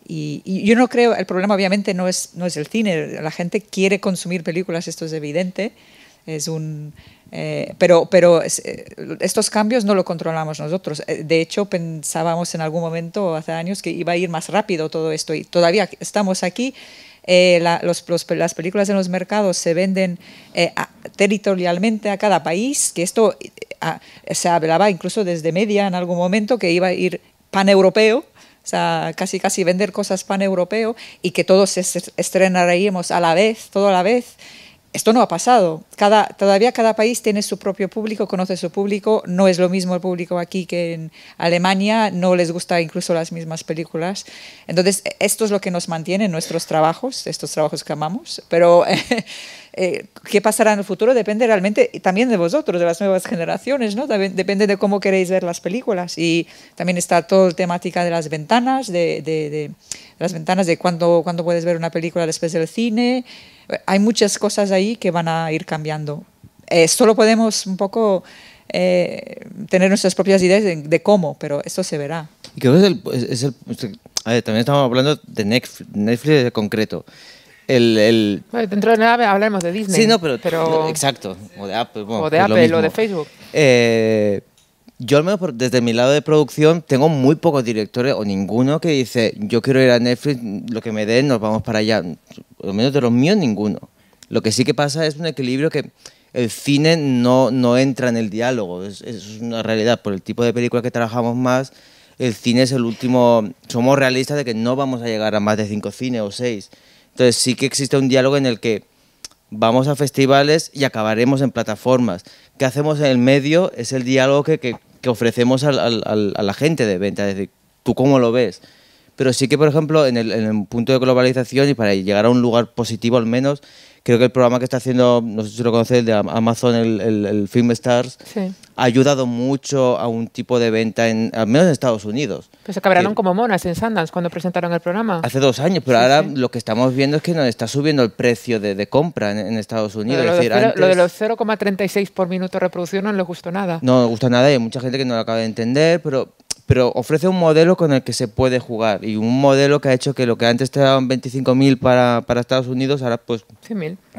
Y, yo no creo, el problema obviamente no es, no es el cine, la gente quiere consumir películas, esto es evidente, es un, eh, pero, pero eh, estos cambios no lo controlamos nosotros. Eh, de hecho, pensábamos en algún momento hace años que iba a ir más rápido todo esto y todavía estamos aquí. las películas en los mercados se venden territorialmente a cada país, que esto se hablaba incluso desde media en algún momento que iba a ir paneuropeo, o sea, casi casi vender cosas pan-europeo y que todos estrenaríamos a la vez, todo a la vez. Esto no ha pasado. Cada, todavía cada país tiene su propio público, conoce su público. No es lo mismo el público aquí que en Alemania. No les gusta incluso las mismas películas. Entonces, e-, esto es lo que nos mantiene en nuestros trabajos, estos trabajos que amamos. Pero Eh, qué pasará en el futuro depende realmente también de vosotros, de las nuevas generaciones, ¿no? También depende de cómo queréis ver las películas. Y también está toda la temática de las ventanas, de, las ventanas de cuándo, cuándo puedes ver una película después del cine. Hay muchas cosas ahí que van a ir cambiando. Eh, solo podemos un poco eh, tener nuestras propias ideas de, cómo, pero esto se verá. también estamos hablando de Netflix en concreto el, el... dentro de nada hablaremos de Disney. Sí, no, pero, exacto. O de Apple, o, de pues de Facebook. Eh, yo desde mi lado de producción tengo muy pocos directores o ninguno que dice, yo quiero ir a Netflix, lo que me den, nos vamos para allá. Por lo menos de los míos, ninguno. Lo que sí que pasa es un equilibrio que el cine no, no entra en el diálogo, es, es una realidad. Por el tipo de película que trabajamos más, el cine es el último, somos realistas de que no vamos a llegar a más de cinco cines o seis. Entonces sí que existe un diálogo en el que vamos a festivales y acabaremos en plataformas. ¿Qué hacemos en el medio? Es el diálogo que, que, ofrecemos a la gente de venta, es decir, ¿tú cómo lo ves? Pero sí que, por ejemplo, en el, punto de globalización y para llegar a un lugar positivo al menos, creo que el programa que está haciendo, no sé si lo conoces, de Amazon, el, el Film Stars, sí ha ayudado mucho a un tipo de venta, al menos en Estados Unidos. Pues se cabraron como monas en Sandals cuando presentaron el programa. Hace dos años, pero ahora lo que estamos viendo es que nos está subiendo el precio de, compra en, Estados Unidos. Lo de, lo los 0,36 por minuto de reproducción no les gustó nada. No les gusta nada y hay mucha gente que no lo acaba de entender, pero pero ofrece un modelo con el que se puede jugar y un modelo que ha hecho que lo que antes te 25.000 para, Estados Unidos, ahora pues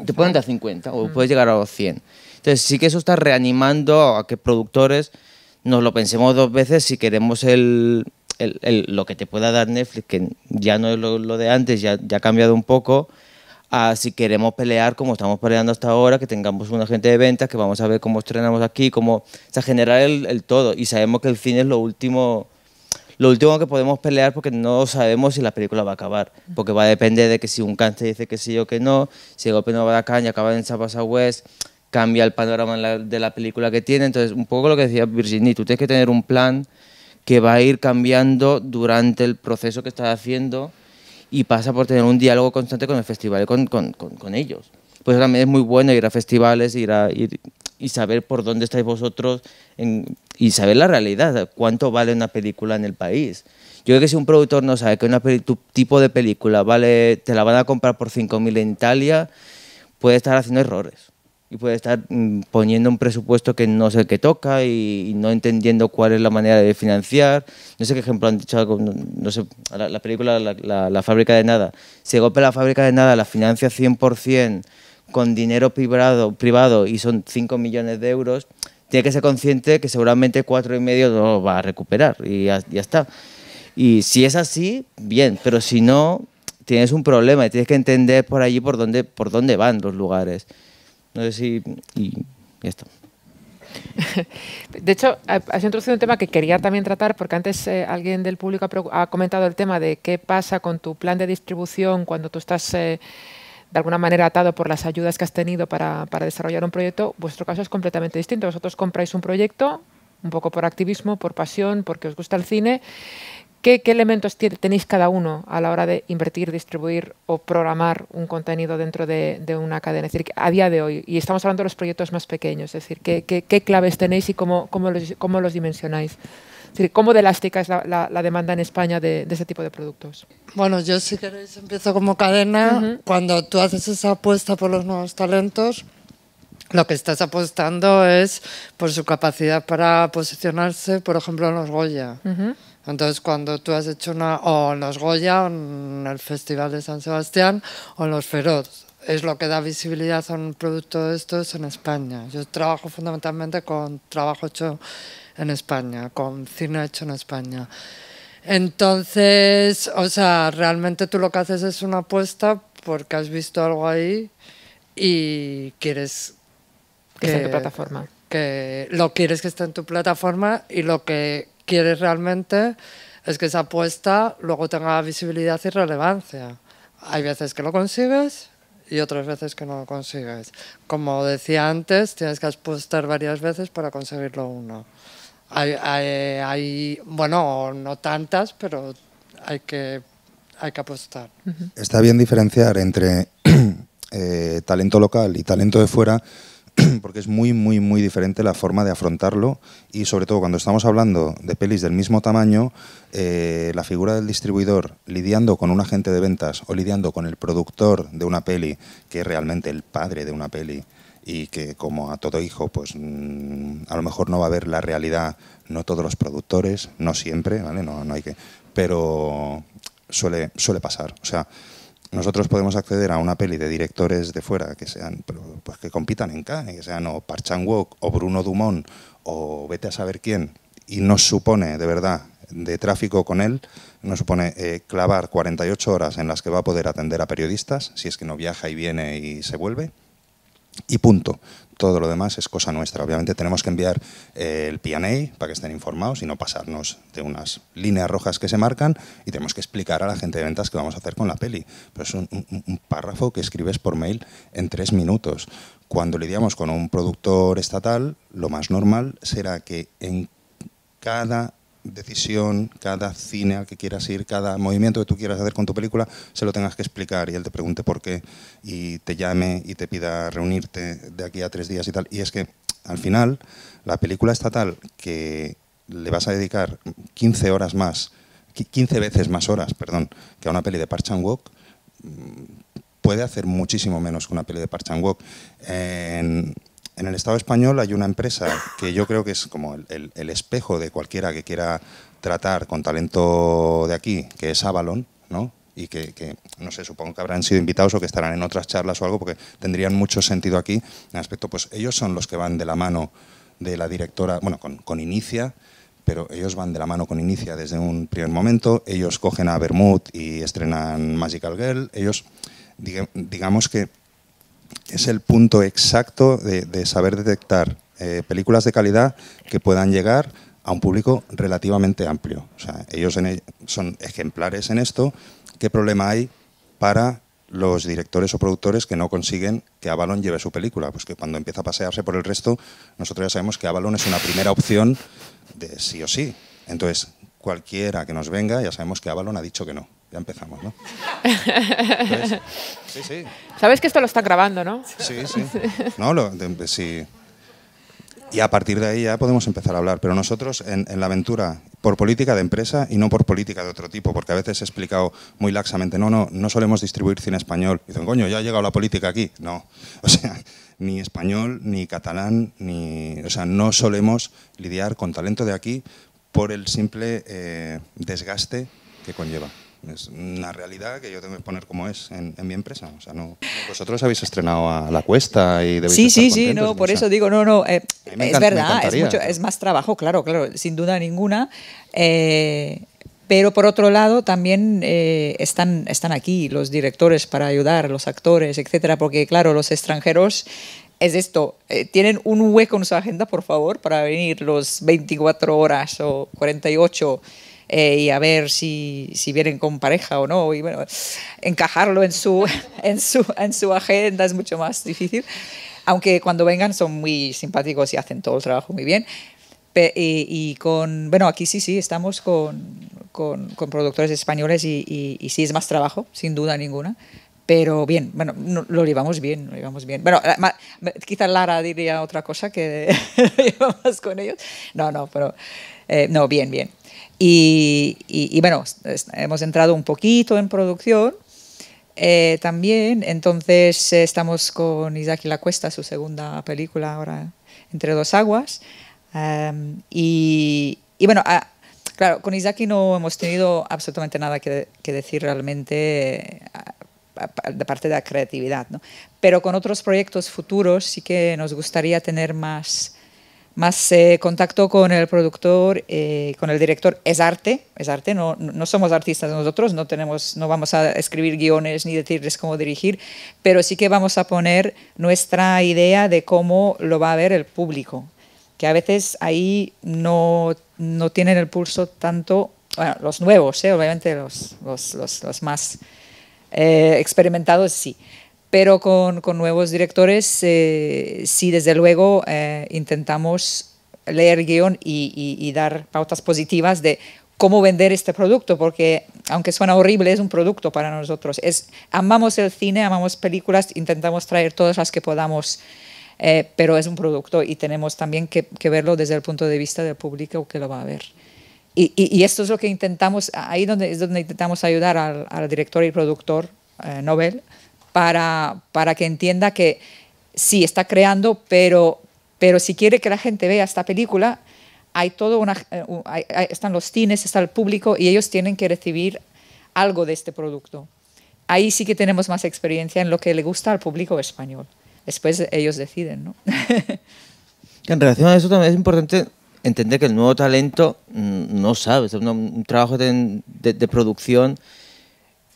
te pueden dar 50 o mm. puedes llegar a los 100. Entonces sí que eso está reanimando a que productores nos lo pensemos dos veces si queremos el, lo que te pueda dar Netflix, que ya no es lo, de antes, ya, ha cambiado un poco, a si queremos pelear como estamos peleando hasta ahora, que tengamos un agente de ventas, que vamos a ver cómo estrenamos aquí, cómo, o sea, generar el, todo. Y sabemos que el cine es lo último, lo último que podemos pelear porque no sabemos si la película va a acabar. Porque va a depender de que si un cáncer dice que sí o que no, si el golpe no va a la caña, acaba en Chapas West cambia el panorama de la película que tiene. Entonces, un poco lo que decía Virginie, tú tienes que tener un plan que va a ir cambiando durante el proceso que estás haciendo y pasa por tener un diálogo constante con el festival con, ellos. Pues también es muy bueno ir a festivales ir y saber por dónde estáis vosotros y saber la realidad, cuánto vale una película en el país. Yo creo que si un productor no sabe que una tipo de película vale, te la van a comprar por 5.000 en Italia, puede estar haciendo errores y puede estar mm, poniendo un presupuesto que no sé qué que toca y, no entendiendo cuál es la manera de financiar. No sé qué ejemplo han dicho, no, sé, la, película la, fábrica de nada. Se golpea la fábrica de nada, la financia 100% con dinero privado, privado y son 5 millones de euros, tiene que ser consciente que seguramente cuatro y medio lo va a recuperar y ya, está. Y si es así, bien, pero si no, tienes un problema y tienes que entender por allí por dónde, por dónde van los lugares. No sé si... Y esto De hecho, has introducido un tema que quería también tratar, porque antes eh, alguien del público ha, comentado el tema de qué pasa con tu plan de distribución cuando tú estás eh, de alguna manera atado por las ayudas que has tenido para, desarrollar un proyecto. Vuestro caso es completamente distinto. Vosotros compráis un proyecto, un poco por activismo, por pasión, porque os gusta el cine, ¿Qué, elementos tenéis cada uno a la hora de invertir, distribuir o programar un contenido dentro de, una cadena? Es decir, a día de hoy, y estamos hablando de los proyectos más pequeños, es decir, ¿qué, qué, claves tenéis y cómo, cómo, los, cómo los dimensionáis? Es decir, ¿cómo de elástica es la, demanda en España de, ese tipo de productos? Bueno, yo si queréis empiezo como cadena. Cuando tú haces esa apuesta por los nuevos talentos, lo que estás apostando es por su capacidad para posicionarse, por ejemplo, en los Goya. Entonces, cuando tú has hecho una, o en los Goya, o en el Festival de San Sebastián, o los Feroz, es lo que da visibilidad a un producto de estos en España. Yo trabajo fundamentalmente con trabajo hecho en España, con cine hecho en España. Entonces, o sea, realmente tú lo que haces es una apuesta porque has visto algo ahí y quieres que, esté en tu plataforma. Que lo quieres que esté en tu plataforma y lo que Quieres realmente es que esa apuesta luego tenga visibilidad y relevancia. Hay veces que lo consigues y otras veces que no lo consigues. Como decía antes, tienes que apostar varias veces para conseguirlo uno. Hay, bueno, no tantas, pero hay que, hay que apostar. Está bien diferenciar entre eh, talento local y talento de fuera porque es muy, muy, muy diferente la forma de afrontarlo y sobre todo cuando estamos hablando de pelis del mismo tamaño, eh, la figura del distribuidor lidiando con un agente de ventas o lidiando con el productor de una peli, que es realmente el padre de una peli y que como a todo hijo, pues mm, a lo mejor no va a ver la realidad, no todos los productores, no siempre, ¿vale? No, no hay que... Pero suele, suele pasar. O sea, nosotros podemos acceder a una peli de directores de fuera que sean pues que compitan en Cannes, que sean o Parchan Wok o Bruno Dumont o vete a saber quién y nos supone de verdad de tráfico con él, nos supone eh, clavar 48 horas en las que va a poder atender a periodistas, si es que no viaja y viene y se vuelve, y punto. Todo lo demás es cosa nuestra. Obviamente tenemos que enviar eh, el PA para que estén informados y no pasarnos de unas líneas rojas que se marcan y tenemos que explicar a la gente de ventas qué vamos a hacer con la peli. Pero es un, un párrafo que escribes por mail en tres minutos. Cuando lidiamos con un productor estatal, lo más normal será que en cada decisión, cada cine al que quieras ir, cada movimiento que tú quieras hacer con tu película, se lo tengas que explicar y él te pregunte por qué y te llame y te pida reunirte de aquí a tres días y tal. Y es que al final la película estatal que le vas a dedicar 15 horas más, 15 veces más horas, perdón, que a una peli de Park Chan Wook, mm, puede hacer muchísimo menos que una peli de Park Chan Wook. En el Estado español hay una empresa que yo creo que es como el, espejo de cualquiera que quiera tratar con talento de aquí, que es Avalon, ¿no? y que, no sé, supongo que habrán sido invitados o que estarán en otras charlas o algo, porque tendrían mucho sentido aquí. En aspecto, pues ellos son los que van de la mano de la directora, bueno, con, con Inicia, pero ellos van de la mano con Inicia desde un primer momento, ellos cogen a Bermud y estrenan Magical Girl, ellos, digamos que es el punto exacto de, saber detectar eh, películas de calidad que puedan llegar a un público relativamente amplio. O sea, ellos son ejemplares en esto. ¿Qué problema hay para los directores o productores que no consiguen que Avalon lleve su película? Pues que cuando empieza a pasearse por el resto, nosotros ya sabemos que Avalon es una primera opción de sí o sí. Entonces, cualquiera que nos venga, ya sabemos que Avalon ha dicho que no. Ya empezamos, ¿no? sí, sí. Sabes que esto lo está grabando, ¿no? Sí, sí. Y a partir de ahí ya podemos empezar a hablar. Pero nosotros en, la aventura, por política de empresa y no por política de otro tipo, porque a veces he explicado muy laxamente, no, no, no solemos distribuir cine español. Y dicen, coño, ya ha llegado la política aquí. No. O sea, ni español, ni catalán, ni. O sea, no solemos lidiar con talento de aquí por el simple eh, desgaste que conlleva. Es una realidad que yo tengo que poner como es en, mi empresa. no, vosotros habéis estrenado a La Cuesta y debéis Sí, sí, sí, no, por eso digo, no, no, eh, es verdad, es, más trabajo, claro, claro, sin duda ninguna. Eh, pero por otro lado, también eh, están, están aquí los directores para ayudar, los actores, etcétera, porque claro, los extranjeros es esto, tienen un hueco en su agenda, por favor, para venir los 24 horas o 48 eh, y a ver si, si, vienen con pareja o no. Y bueno, encajarlo en su, en su, en su agenda es mucho más difícil. Aunque cuando vengan son muy simpáticos y hacen todo el trabajo muy bien. y, con, bueno, aquí sí, sí, estamos con, con, productores españoles y, y, sí es más trabajo, sin duda ninguna pero bien, bueno, lo llevamos bien, lo llevamos bien. Bueno, quizás Lara diría otra cosa que llevamos con ellos. No, no, pero eh, no, bien, bien. Y, bueno, hemos entrado un poquito en producción eh, también, entonces eh, estamos con Isaac y la Cuesta, su segunda película ahora, Entre dos aguas. y, bueno, ah, claro, con Isaki no hemos tenido absolutamente nada que, que decir realmente eh, de parte de la creatividad, ¿no? pero con otros proyectos futuros sí que nos gustaría tener más más contacto con el productor, eh, con el director, es arte, es arte, no, somos artistas nosotros, no, tenemos, no vamos a escribir guiones ni decirles cómo dirigir, pero sí que vamos a poner nuestra idea de cómo lo va a ver el público, que a veces ahí no, tienen el pulso tanto, bueno, los nuevos, ¿eh? obviamente los, más eh, experimentados sí pero con, nuevos directores eh, sí, desde luego eh, intentamos leer guión y, dar pautas positivas de cómo vender este producto, porque aunque suena horrible, es un producto para nosotros. Es, amamos el cine, amamos películas, intentamos traer todas las que podamos, eh, pero es un producto y tenemos también que, verlo desde el punto de vista del público que lo va a ver. Y, esto es lo que intentamos, ahí donde, es donde intentamos ayudar al, director y productor Nobel para, que entienda que sí, está creando, pero, pero si quiere que la gente vea esta película, hay todo una, eh, están los cines, está el público y ellos tienen que recibir algo de este producto. Ahí sí que tenemos más experiencia en lo que le gusta al público español. Después ellos deciden, ¿no? en relación a eso también es importante entender que el nuevo talento mm, no sabe, es un, trabajo de, de producción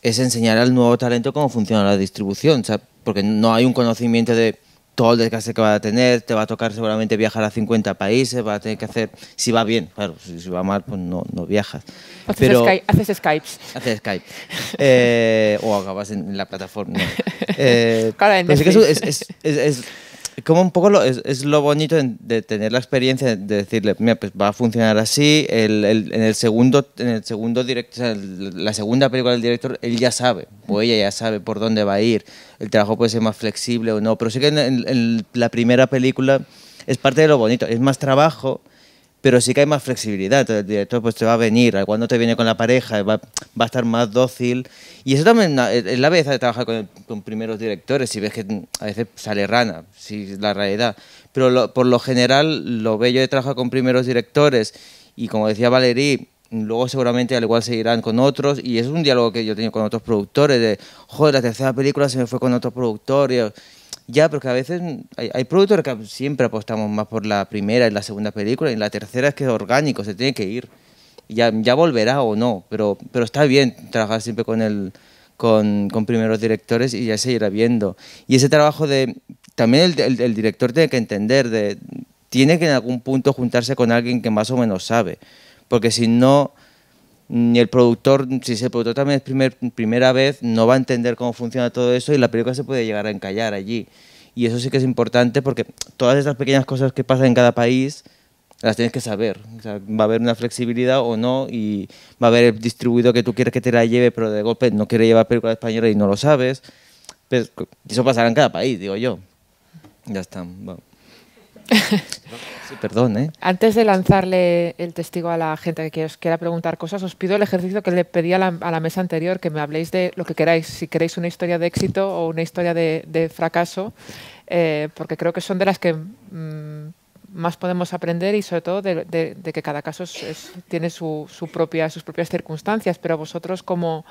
es enseñar al nuevo talento cómo funciona la distribución, porque no hay un conocimiento de todo el desgaste que va a tener, te va a tocar seguramente viajar a 50 países, va a tener que hacer, si va bien, claro, si, va mal, pues no, viajas. Haces, Pero, Skype, haces Skype. Haces Skype. Eh, o acabas en la plataforma. claro, eh, en que es como un poco es, es, lo bonito de tener la experiencia de decirle, mira, pues va a funcionar así, el, en el segundo, en el segundo directo, la segunda película del director, él ya sabe, o ella ya sabe por dónde va a ir, el trabajo puede ser más flexible o no, pero sí que en la primera película es parte de lo bonito, es más trabajo, pero sí que hay más flexibilidad. El director pues te va a venir, cuando te viene con la pareja, va, va a estar más dócil. Y eso también es la belleza de trabajar con, primeros directores, si ves que a veces sale rana, si es la realidad. Pero por lo general, lo bello de trabajar con primeros directores, y como decía Valerie, luego seguramente al igual seguirán con otros, y es un diálogo que yo he tenido con otros productores, de, joder, la tercera película se me fue con otro productor, y, ya, porque a veces hay, hay productores que siempre apostamos más por la primera y la segunda película, y la tercera es que es orgánico, se tiene que ir. Ya, ya volverá o no, pero, pero está bien trabajar siempre con, el, con, con primeros directores y ya se irá viendo. Y ese trabajo de... También el, el, director tiene que entender, de, tiene que en algún punto juntarse con alguien que más o menos sabe, porque si no el productor, si se productor también es primer, primera vez, no va a entender cómo funciona todo eso y la película se puede llegar a encallar allí. Y eso sí que es importante porque todas estas pequeñas cosas que pasan en cada país las tienes que saber. O sea, va a haber una flexibilidad o no y va a haber el distribuidor que tú quieres que te la lleve, pero de golpe no quiere llevar película española y no lo sabes. Pues, eso pasará en cada país, digo yo. Ya está. vamos. ¿eh? Antes de lanzarle el testigo a la gente que os quiera preguntar cosas, os pido el ejercicio que le pedí a la, mesa anterior, que me habléis de lo que queráis, si queréis una historia de éxito o una historia de, fracaso, eh, porque creo que son de las que mm, más podemos aprender y sobre todo de, que cada caso tiene sus propias circunstancias, pero vosotros como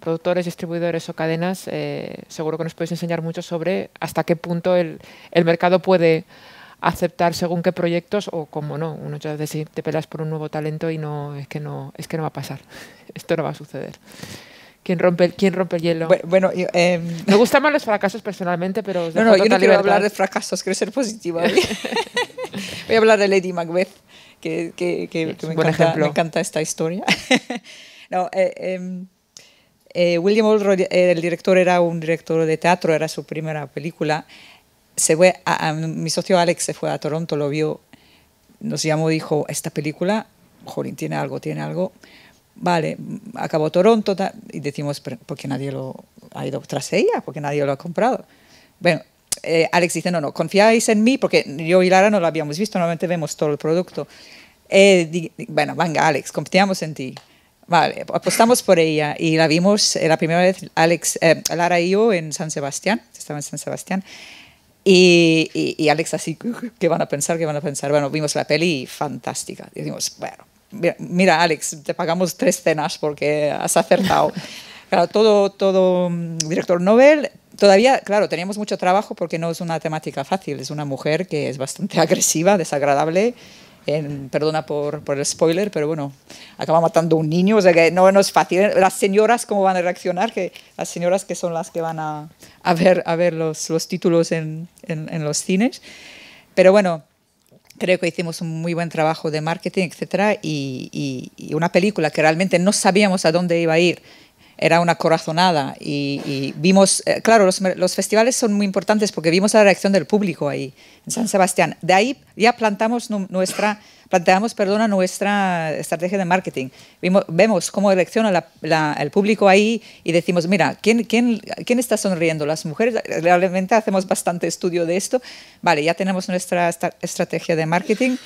productores, distribuidores o cadenas, eh, seguro que nos podéis enseñar mucho sobre hasta qué punto el mercado puede aceptar según qué proyectos o cómo no. Uno ya decir, te pelas por un nuevo talento y no es que no es que no va a pasar. Esto no va a suceder. ¿Quién rompe, el, ¿Quién rompe el hielo? Bueno, em, me gustan más los fracasos personalmente, pero... No, no, yo no quiero hablar de fracasos, quiero ser positiva. Voy a hablar de Lady Macbeth, que, que, me, encanta, esta historia. no, eh, em, eh, William Oldroyd, el director, era un director de teatro, era su primera película se fue a, mi socio Alex se fue a Toronto, lo vio, nos llamó, dijo, esta película, jolín, tiene algo, tiene algo. Vale, acabó Toronto y decimos, porque nadie lo ha ido tras ella, porque nadie lo ha comprado. Bueno, eh, Alex dice, no, no, confiáis en mí, porque yo y Lara no lo habíamos visto, normalmente vemos todo el producto. Eh, bueno, venga, Alex, confiamos en ti. Vale, apostamos por ella y la vimos eh, la primera vez, Alex, Lara y yo, en San Sebastián, estaba en San Sebastián. Y, Alex así, ¿qué van a pensar? ¿Qué van a pensar? Bueno, vimos la peli fantástica. Y dijimos, bueno, mira, Alex, te pagamos tres cenas porque has acertado. claro, todo, todo mm, director Nobel, todavía, claro, teníamos mucho trabajo porque no es una temática fácil. Es una mujer que es bastante agresiva, desagradable perdona por, el spoiler, pero bueno, acaba matando a un niño, o sea que no, es fácil. Las señoras, ¿cómo van a reaccionar? Que las señoras que son las que van a, ver, a ver los, títulos en, los cines. Pero bueno, creo que hicimos un muy buen trabajo de marketing, etcétera, y una película que realmente no sabíamos a dónde iba a ir era una corazonada y, vimos, eh, claro, los, festivales son muy importantes porque vimos la reacción del público ahí, en San Sebastián. De ahí ya plantamos nuestra, planteamos perdona, nuestra estrategia de marketing. Vimos, vemos cómo reacciona el público ahí y decimos, mira, ¿quién, quién, quién está sonriendo? ¿Las mujeres? Realmente hacemos bastante estudio de esto. Vale, ya tenemos nuestra estrategia de marketing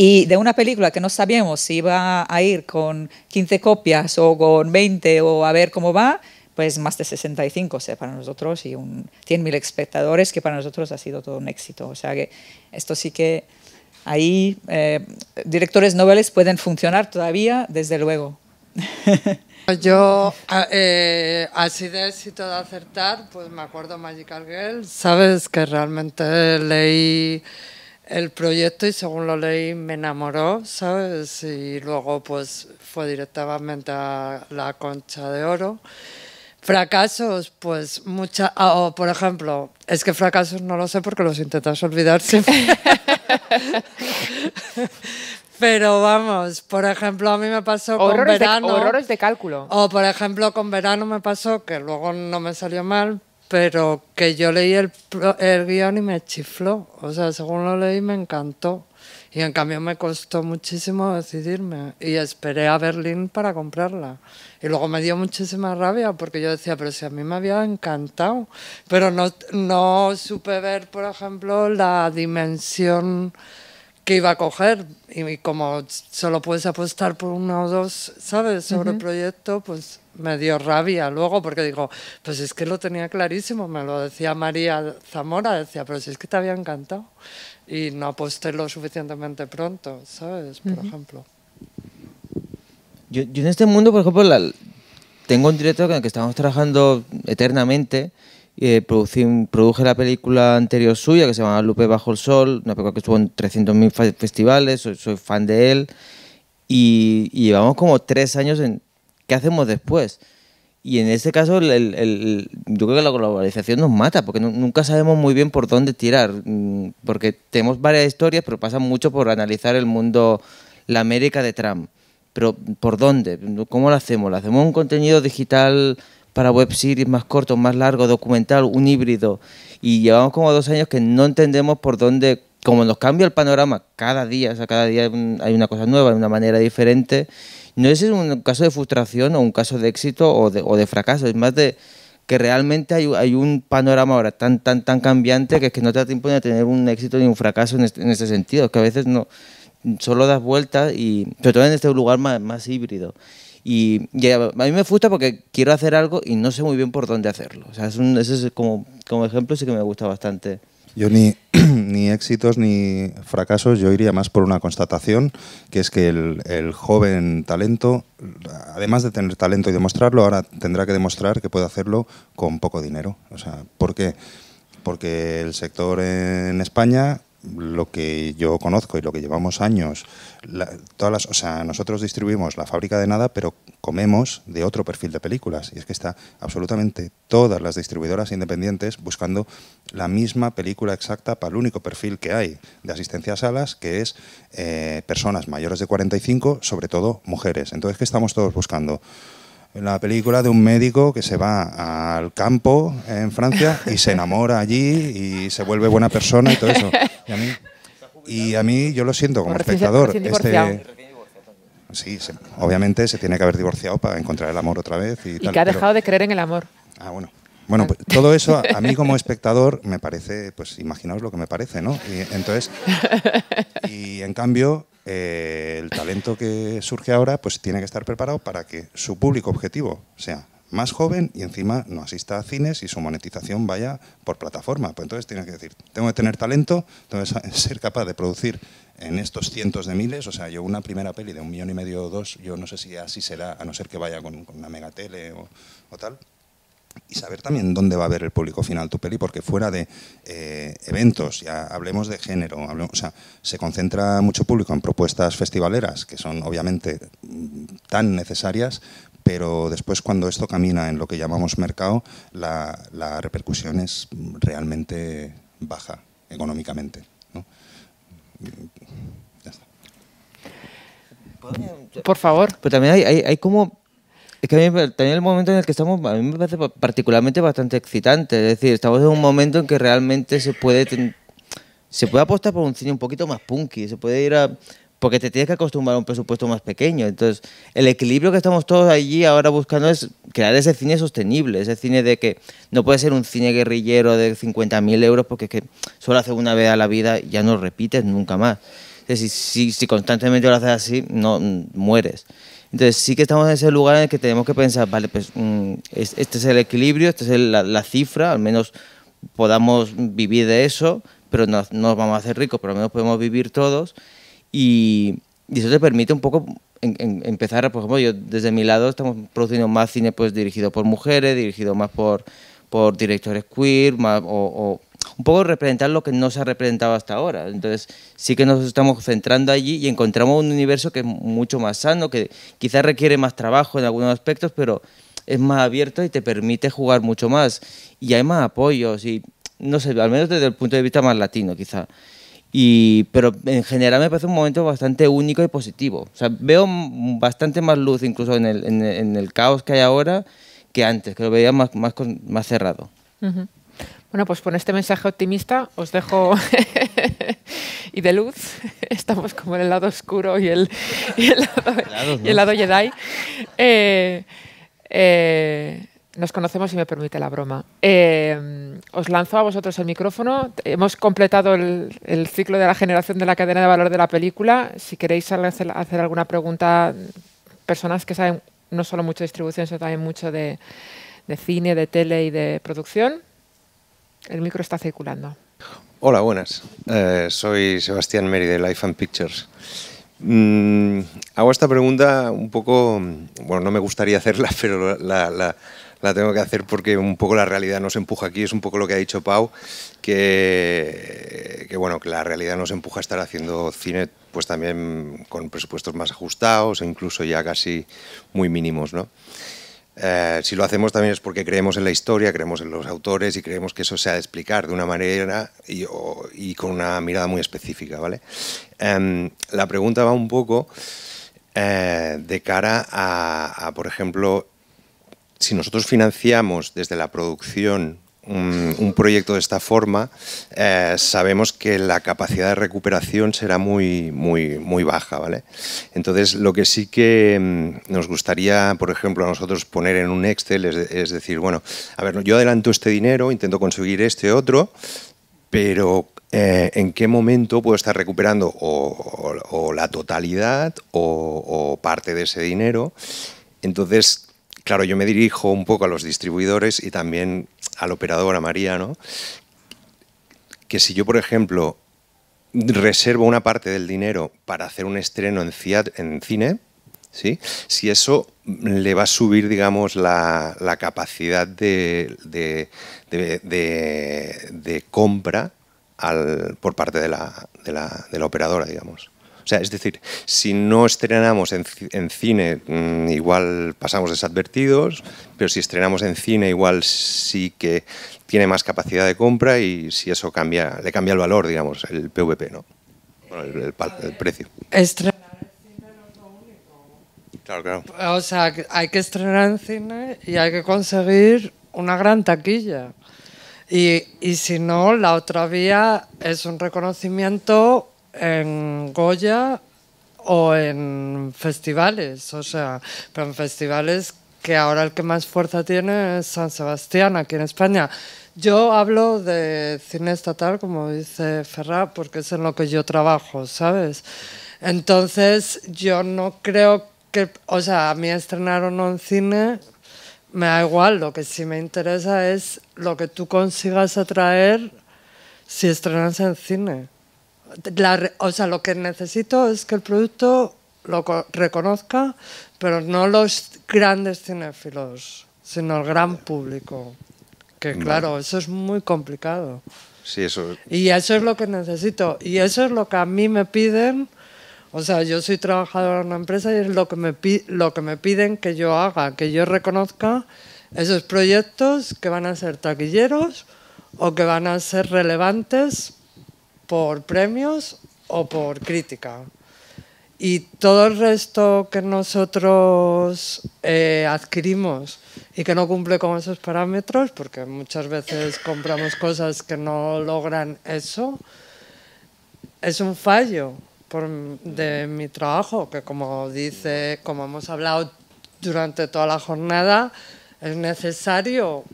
y de una película que no sabíamos si iba a ir con 15 copias o con 20 o a ver cómo va, pues más de 65 o sea, para nosotros y 100.000 espectadores que para nosotros ha sido todo un éxito. O sea que esto sí que ahí eh, directores noveles pueden funcionar todavía, desde luego. Pues yo, eh, así de éxito de acertar, pues me acuerdo Magical Girl, sabes que realmente leí el proyecto y según lo leí me enamoró, ¿sabes? Y luego pues fue directamente a la concha de oro. Fracasos, pues muchas, ah, o por ejemplo, es que fracasos no lo sé porque los intentas olvidar siempre. Pero vamos, por ejemplo, a mí me pasó con verano. horrores de cálculo. O por ejemplo, con verano me pasó que luego no me salió mal, pero que yo leí el, guión y me chifló. O sea, según lo leí me encantó. Y en cambio me costó muchísimo decidirme y esperé a Berlín para comprarla. Y luego me dio muchísima rabia porque yo decía, pero si a mí me había encantado, pero no, no supe ver, por ejemplo, la dimensión que iba a coger y como solo puedes apostar por uno o dos, ¿sabes? Sobre el proyecto, pues me dio rabia luego porque digo, pues es que lo tenía clarísimo, me lo decía María Zamora, decía, pero si es que te había encantado y no aposté lo suficientemente pronto, ¿sabes? Por ejemplo. Yo, en este mundo, por ejemplo, tengo un director con el que estamos trabajando eternamente. Eh, produje la película anterior suya que se llama Lupe Bajo el Sol, una película que estuvo en 300.000 festivales, soy, fan de él. Y, y llevamos como tres años en, ¿qué hacemos después? Y en ese caso, el, yo creo que la globalización nos mata, porque nunca sabemos muy bien por dónde tirar, mm, porque tenemos varias historias, pero pasa mucho por analizar el mundo, la América de Trump. Pero ¿por dónde? ¿Cómo lo hacemos? ¿Lo hacemos un contenido digital para web series más corto, más largo, documental, un híbrido? Y llevamos como dos años que no entendemos por dónde, como nos cambia el panorama cada día, o sea, cada día hay una cosa nueva, hay una manera diferente no es un caso de frustración o un caso de éxito o de, o de fracaso, es más de que realmente hay, un panorama ahora tan, tan, tan cambiante que es que no te da tiempo ni a tener un éxito ni un fracaso en, ese este sentido, es que a veces no, solo das vueltas y sobre todo en este lugar más, más híbrido. Y, a mí me frustra porque quiero hacer algo y no sé muy bien por dónde hacerlo. O sea, es un, ese es como, como ejemplo sí que me gusta bastante yo ni, ni, éxitos ni fracasos, yo iría más por una constatación, que es que el, el, joven talento, además de tener talento y demostrarlo, ahora tendrá que demostrar que puede hacerlo con poco dinero. O sea, ¿por qué? Porque el sector en España lo que yo conozco y lo que llevamos años, todas las, o sea, nosotros distribuimos la fábrica de nada, pero comemos de otro perfil de películas. Y es que está absolutamente todas las distribuidoras independientes buscando la misma película exacta para el único perfil que hay de asistencia a salas, que es eh, personas mayores de 45, sobre todo mujeres. Entonces, ¿qué estamos todos buscando? la película de un médico que se va al campo en Francia y se enamora allí y se vuelve buena persona y todo eso. Y a mí, yo lo siento como espectador. Este, sí, obviamente se tiene que haber divorciado para encontrar el amor otra vez. Y, que ha dejado de creer en el amor. Ah, bueno. Bueno, pues todo eso a, mí como espectador me parece, pues imaginaos lo que me parece, ¿no? Y, entonces, y en cambio, eh, el talento que surge ahora pues tiene que estar preparado para que su público objetivo sea más joven y encima no asista a cines y su monetización vaya por plataforma. Pues entonces tiene que decir, tengo que tener talento, tengo que ser capaz de producir en estos cientos de miles, o sea, yo una primera peli de un millón y medio o dos, yo no sé si así será, a no ser que vaya con, una megatele o tal, y saber también dónde va a ver el público final tu peli, porque fuera de eh, eventos, ya hablemos de género, se concentra mucho público en propuestas festivaleras, que son obviamente mm, tan necesarias, pero después cuando esto camina en lo que llamamos mercado, la, repercusión es realmente baja económicamente. Por favor. Pero también hay como es que a mí también el momento en el que estamos, a mí me parece particularmente bastante excitante. Es decir, estamos en un momento en que realmente se puede, se puede apostar por un cine un poquito más punky, se puede ir Porque te tienes que acostumbrar a un presupuesto más pequeño. Entonces, el equilibrio que estamos todos allí ahora buscando es crear ese cine sostenible, ese cine de que no puede ser un cine guerrillero de 50.000 euros porque es que solo hace una vez a la vida y ya no repites nunca más. Si, si, si, constantemente lo haces así, no mm, mueres. Entonces sí que estamos en ese lugar en el que tenemos que pensar, vale, pues mm, este es el equilibrio, esta es la, cifra, al menos podamos vivir de eso, pero no, nos vamos a hacer ricos, pero al menos podemos vivir todos. Y, eso te permite un poco empezar, por ejemplo, yo desde mi lado estamos produciendo más cine pues dirigido por mujeres, dirigido más por, por directores queer, más, o, o un poco representar lo que no se ha representado hasta ahora. Entonces sí que nos estamos centrando allí y encontramos un universo que es mucho más sano, que quizás requiere más trabajo en algunos aspectos, pero es más abierto y te permite jugar mucho más. Y hay más apoyos y, no sé, al menos desde el punto de vista más latino quizá. Y, pero en general me parece un momento bastante único y positivo. O sea, veo bastante más luz incluso en el, caos que hay ahora que antes, que lo veía más, más, cerrado. Uh bueno, pues con este mensaje optimista os dejo y de luz. Estamos como en el lado oscuro y el, lado, Jedi. Eh, eh, nos conocemos, si me permite la broma. Eh, os lanzo a vosotros el micrófono. Hemos completado el, ciclo de la generación de la cadena de valor de la película. Si queréis hacer, alguna pregunta, personas que saben no solo mucho de distribución, sino también mucho de cine, de tele y de producción. El micro está circulando. Hola, buenas. Eh, soy Sebastián Meri de Life and Pictures. Mm, hago esta pregunta un poco, bueno, no me gustaría hacerla, pero la, tengo que hacer porque un poco la realidad nos empuja aquí, es un poco lo que ha dicho Pau, que, bueno, que la realidad nos empuja a estar haciendo cine pues también con presupuestos más ajustados e incluso ya casi muy mínimos, ¿no? Eh, si lo hacemos también es porque creemos en la historia, creemos en los autores y creemos que eso se ha de explicar de una manera y, con una mirada muy específica, ¿vale? Em, la pregunta va un poco eh, de cara a, por ejemplo, si nosotros financiamos desde la producción un, proyecto de esta forma, eh, sabemos que la capacidad de recuperación será muy, muy, muy baja. ¿vale? Entonces, lo que sí que mm, nos gustaría, por ejemplo, a nosotros poner en un Excel es, decir, bueno, a ver, yo adelanto este dinero, intento conseguir este otro, pero eh, en qué momento puedo estar recuperando o, la totalidad o, parte de ese dinero. Entonces, claro, yo me dirijo un poco a los distribuidores y también al operador, a María, que si yo, por ejemplo, reservo una parte del dinero para hacer un estreno en, en cine, ¿sí? si eso le va a subir, digamos, la, capacidad de, compra al, por parte de la operadora, digamos. O sea, es decir, si no estrenamos en, cine, mm, igual pasamos desadvertidos, pero si estrenamos en cine, igual sí que tiene más capacidad de compra y si eso cambia, le cambia el valor, digamos, el PVP, ¿no? Bueno, el, precio. Estrenar en cine no es lo único. Claro, claro. O sea, hay que estrenar en cine y hay que conseguir una gran taquilla. Y, y si no, la otra vía es un reconocimiento en Goya o en festivales, o sea, pero en festivales que ahora el que más fuerza tiene es San Sebastián, aquí en España. Yo hablo de cine estatal, como dice Ferrar, porque es en lo que yo trabajo, ¿sabes? Entonces, yo no creo que, o sea, a mí estrenar o no en cine me da igual, lo que sí me interesa es lo que tú consigas atraer si estrenas en cine o sea, lo que necesito es que el producto lo reconozca, pero no los grandes cinéfilos, sino el gran público. Que claro, eso es muy complicado. Sí, eso. Y eso es lo que necesito. Y eso es lo que a mí me piden. O sea, yo soy trabajadora en una empresa y es lo que me, lo que me piden que yo haga, que yo reconozca esos proyectos que van a ser taquilleros o que van a ser relevantes por premios o por crítica. Y todo el resto que nosotros eh, adquirimos y que no cumple con esos parámetros, porque muchas veces compramos cosas que no logran eso, es un fallo de mi trabajo, que como dice, como hemos hablado durante toda la jornada, es necesario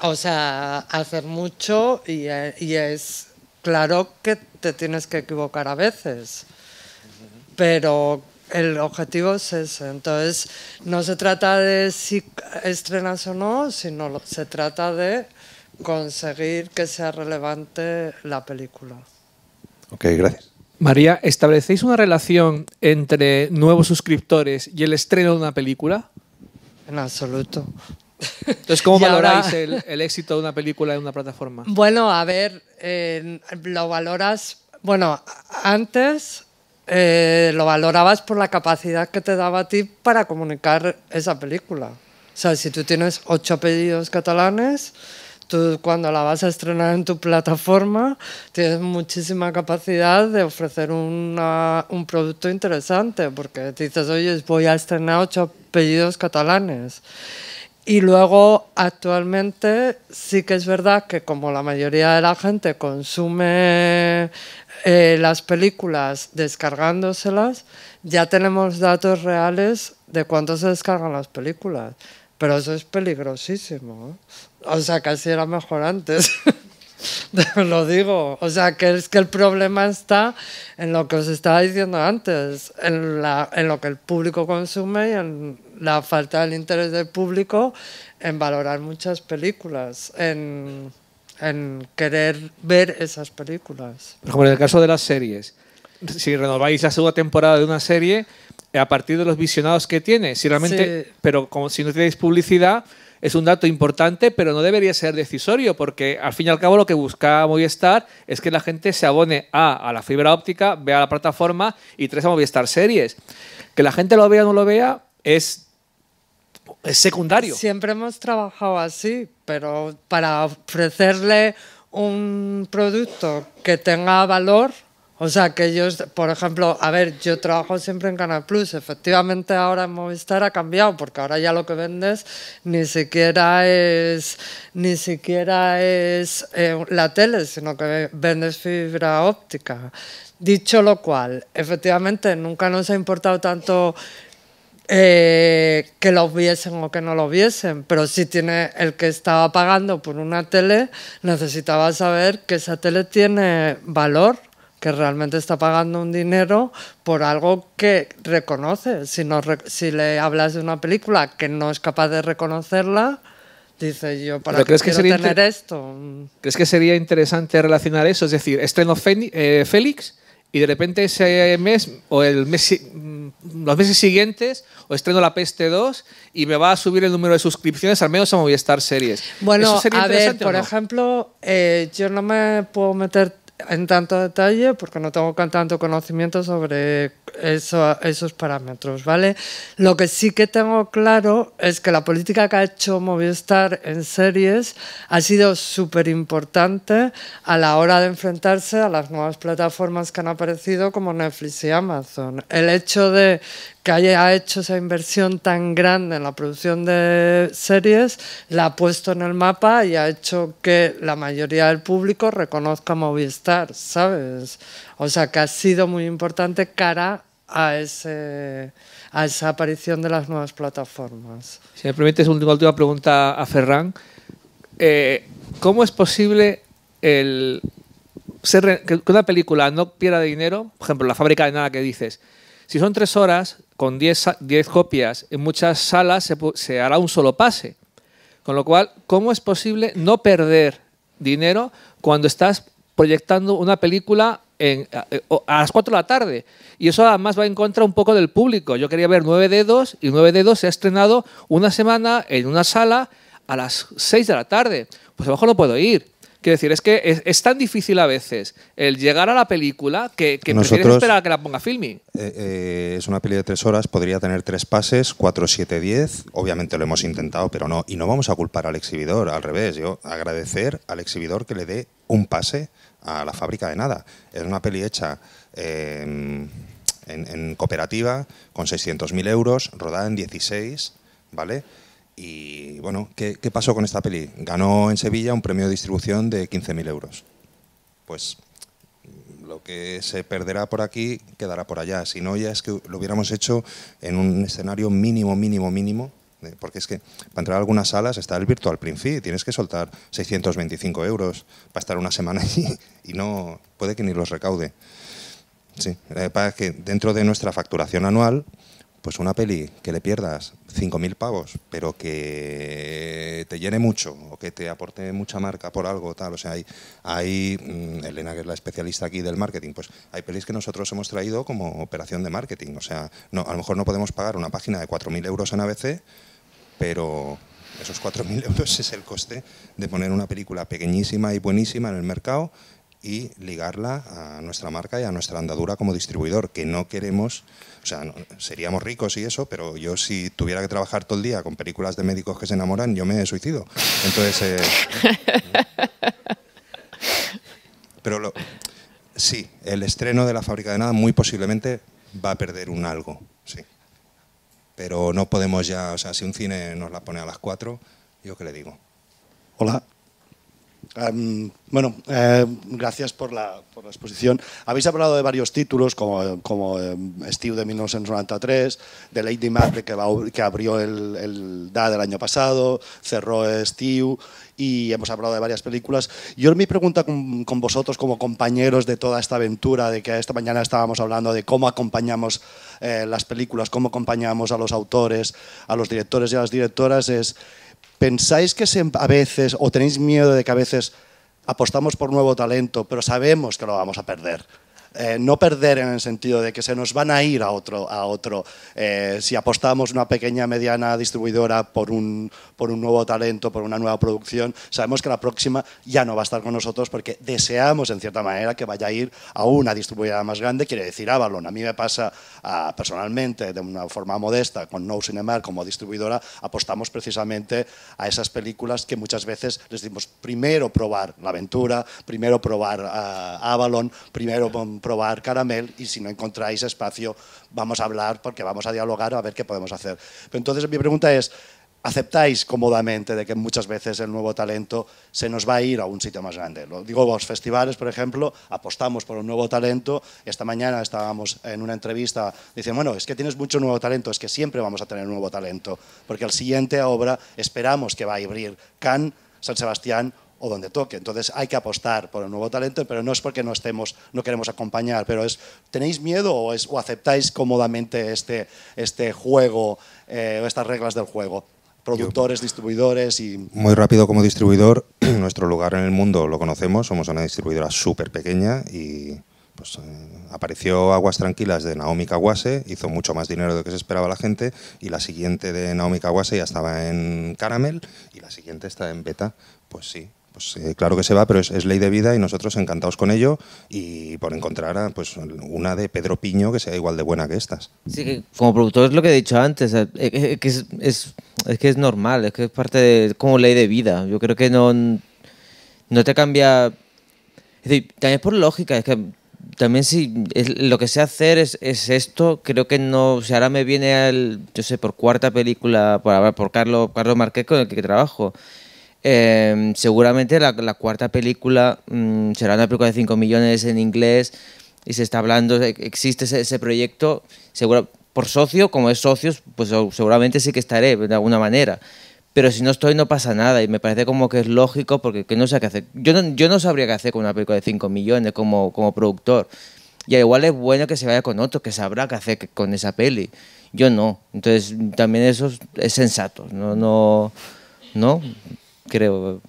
o sea, hacer mucho y, eh, y es claro que te tienes que equivocar a veces, pero el objetivo es ese. Entonces, no se trata de si estrenas o no, sino se trata de conseguir que sea relevante la película. Ok, gracias. María, ¿establecéis una relación entre nuevos suscriptores y el estreno de una película? En absoluto. Entonces, ¿cómo valoráis el, éxito de una película en una plataforma? Bueno, a ver, eh, lo valoras, bueno, antes eh, lo valorabas por la capacidad que te daba a ti para comunicar esa película. O sea, si tú tienes ocho apellidos catalanes, tú cuando la vas a estrenar en tu plataforma tienes muchísima capacidad de ofrecer un producto interesante, porque te dices, oye, voy a estrenar ocho apellidos catalanes. Y luego, actualmente, sí que es verdad que como la mayoría de la gente consume eh, las películas descargándoselas, ya tenemos datos reales de cuánto se descargan las películas. Pero eso es peligrosísimo. ¿eh? O sea, casi era mejor antes. lo digo. O sea, que es que el problema está en lo que os estaba diciendo antes, en, la, en lo que el público consume y en la falta del interés del público en valorar muchas películas, en, querer ver esas películas. Por ejemplo, en el caso de las series. Si renováis la segunda temporada de una serie, a partir de los visionados que tiene, si realmente, pero como si no tenéis publicidad, es un dato importante, pero no debería ser decisorio, porque al fin y al cabo lo que busca Movistar es que la gente se abone a, la fibra óptica, vea la plataforma y tres a Movistar Series. Que la gente lo vea o no lo vea es es secundario. Siempre hemos trabajado así, pero para ofrecerle un producto que tenga valor, o sea, que ellos, por ejemplo, a ver, yo trabajo siempre en Canal Plus, efectivamente ahora en Movistar ha cambiado, porque ahora ya lo que vendes ni siquiera es, ni siquiera es eh, la tele, sino que vendes fibra óptica. Dicho lo cual, efectivamente nunca nos ha importado tanto eh, que lo viesen o que no lo viesen, pero si tiene el que estaba pagando por una tele, necesitaba saber que esa tele tiene valor, que realmente está pagando un dinero por algo que reconoce. Si, si le hablas de una película que no es capaz de reconocerla, dice yo, ¿para qué que sería tener esto? ¿Crees que sería interesante relacionar eso? Es decir, estreno eh, Félix y de repente ese mes o el mes, mm, los meses siguientes o estreno La Peste 2 y me va a subir el número de suscripciones al menos a Movistar Series. Bueno, a ver, por ejemplo, eh, yo no me puedo meter en tanto detalle porque no tengo tanto conocimiento sobre eso, esos parámetros, ¿vale? Lo que sí que tengo claro es que la política que ha hecho Movistar en series ha sido súper importante a la hora de enfrentarse a las nuevas plataformas que han aparecido como Netflix y Amazon. El hecho de que haya hecho esa inversión tan grande en la producción de series, la ha puesto en el mapa y ha hecho que la mayoría del público reconozca Movistar, ¿sabes? O sea que ha sido muy importante cara a, ese, a esa aparición de las nuevas plataformas. Si me permites una última pregunta a Ferran. Eh, ¿Cómo es posible el que una película no pierda dinero? Por ejemplo, La fábrica de nada que dices. Si son tres horas, con diez copias, en muchas salas se, se hará un solo pase. Con lo cual, ¿cómo es posible no perder dinero cuando estás proyectando una película eh, a, las 4 de la tarde. Y eso además va en contra un poco del público. Yo quería ver Nueve Dedos y Nueve Dedos se ha estrenado una semana en una sala a las 6 de la tarde. Pues abajo no puedo ir. Quiero decir, es que es, tan difícil a veces el llegar a la película que, que Nosotros, prefieres esperar a que la ponga filming. Eh, eh, es una peli de tres horas, podría tener tres pases, cuatro, siete, diez. Obviamente lo hemos intentado, pero no. Y no vamos a culpar al exhibidor, al revés. Yo agradecer al exhibidor que le dé un pase a La fábrica de nada. Es una peli hecha em, en, cooperativa, con 600.000 euros, rodada en 16, ¿vale? Y bueno, ¿qué, ¿qué, pasó con esta peli? Ganó en Sevilla un premio de distribución de 15.000 euros. Pues lo que se perderá por aquí quedará por allá. Si no, ya es que lo hubiéramos hecho en un escenario mínimo, mínimo, mínimo eh, porque es que para entrar a algunas salas está el Virtual Print Fee, tienes que soltar 625 euros para estar una semana allí y no puede que ni los recaude. Sí, para que dentro de nuestra facturación anual, pues una peli que le pierdas 5.000 pavos, pero que te llene mucho o que te aporte mucha marca por algo, tal. O sea, hay, hay mm, Elena, que es la especialista aquí del marketing, pues hay pelis que nosotros hemos traído como operación de marketing. O sea, no, a lo mejor no podemos pagar una página de 4.000 euros en ABC, pero esos 4.000 euros es el coste de poner una película pequeñísima y buenísima en el mercado y ligarla a nuestra marca y a nuestra andadura como distribuidor, que no queremos, o sea, seríamos ricos y eso, pero yo si tuviera que trabajar todo el día con películas de médicos que se enamoran, yo me suicido. Entonces... Eh, pero sí, el estreno de La fábrica de nada muy posiblemente va a perder un algo, pero no podemos ya, o sea, si un cine nos la pone a las cuatro, yo qué le digo. Hola. Em, bueno, eh, gracias por la, exposición. Habéis hablado de varios títulos, como, como em, Steve de 1993, de Lady Maple, que, que abrió el, el DA del año pasado, cerró Steve, y hemos hablado de varias películas. Yo mi pregunta con, vosotros como compañeros de toda esta aventura, de que esta mañana estábamos hablando de cómo acompañamos eh, las películas, cómo acompañamos a los autores, a los directores y a las directoras, es ¿Pensáis que em-, a veces, o tenéis miedo de que a veces apostamos por nuevo talento, pero sabemos que lo vamos a perder? Eh, no perder en el sentido de que se nos van a ir a otro. A otro. Eh, si apostamos una pequeña, mediana distribuidora por un, por un nuevo talento, por una nueva producción, sabemos que la próxima ya no va a estar con nosotros porque deseamos, en cierta manera, que vaya a ir a una distribuidora más grande, quiere decir Avalon. A mí me pasa personalmente, de una forma modesta, con No Cinema como distribuidora, apostamos precisamente a esas películas que muchas veces les dimos primero probar La Aventura, primero probar Avalon, primero... probar probar caramel y si no encontráis espacio vamos a hablar porque vamos a dialogar a ver qué podemos hacer. Pero entonces mi pregunta es, ¿aceptáis cómodamente de que muchas veces el nuevo talento se nos va a ir a un sitio más grande? Lo digo, los festivales, por ejemplo, apostamos por un nuevo talento. Esta mañana estábamos en una entrevista dicen, bueno, es que tienes mucho nuevo talento, es que siempre vamos a tener nuevo talento, porque el siguiente obra esperamos que va a abrir Cannes, San Sebastián o donde toque. Entonces hay que apostar por el nuevo talento, pero no es porque no estemos, no queremos acompañar, pero es ¿tenéis miedo o, es, o aceptáis cómodamente este, este juego, eh, estas reglas del juego? productores, distribuidores y... Muy rápido como distribuidor, nuestro lugar en el mundo lo conocemos, somos una distribuidora súper pequeña y pues, eh, apareció Aguas Tranquilas de Naomi Kawase, hizo mucho más dinero de lo que se esperaba la gente y la siguiente de Naomi Kawase ya estaba en Caramel y la siguiente está en Beta. Pues sí, pues, eh, claro que se va, pero es, ley de vida y nosotros encantados con ello y por encontrar pues, una de Pedro Piño que sea igual de buena que estas. Sí, como productor es lo que he dicho antes, eh, eh, es, que es normal, es que es parte de, como ley de vida. Yo creo que no, no te cambia... Es decir, también es por lógica, es que también si lo que sé hacer es, esto, creo que no, o ahora me viene yo sé, por cuarta película, por, por Carlos, Carlos con el que trabajo, Em, seguramente la, cuarta película mm, será una película de 5 millones en inglés y se está hablando, e, existe ese, proyecto, seguro por socio, como es socios, pues seguramente sí que estaré de alguna manera. Pero si no estoy no pasa nada y me parece como que es lógico porque no sé qué hacer. Yo no, yo no sabría qué hacer con una película de 5 millones como, como productor. Y igual es bueno que se vaya con otro, que sabrá qué hacer con esa peli. Yo no. Entonces también eso es, es sensato. No, no, no creo.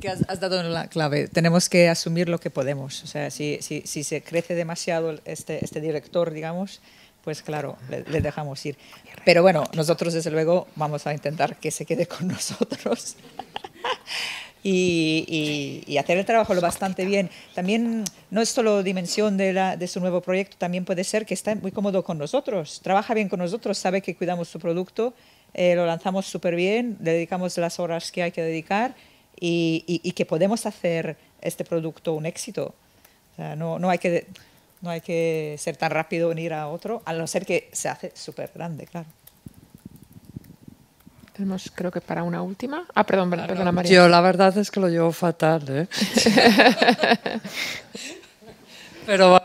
Que has, dado la clave. Tenemos que asumir lo que podemos. O sea, si, si, si se crece demasiado este, este director, digamos, pues claro, le, dejamos ir. Pero bueno, nosotros desde luego vamos a intentar que se quede con nosotros y, y, hacer el trabajo lo bastante bien. También no es solo dimensión de, la, de, su nuevo proyecto, también puede ser que está muy cómodo con nosotros, trabaja bien con nosotros, sabe que cuidamos su producto eh, lo lanzamos súper bien, dedicamos las horas que hay que dedicar y, y, que podemos hacer este producto un éxito. no, no, hay que, no hay que ser tan rápido en ir a otro, a no ser que se hace súper grande, claro. Tenemos, creo que para una última. Ah, perdón, María. Yo la verdad es que lo llevo fatal, ¿eh? Pero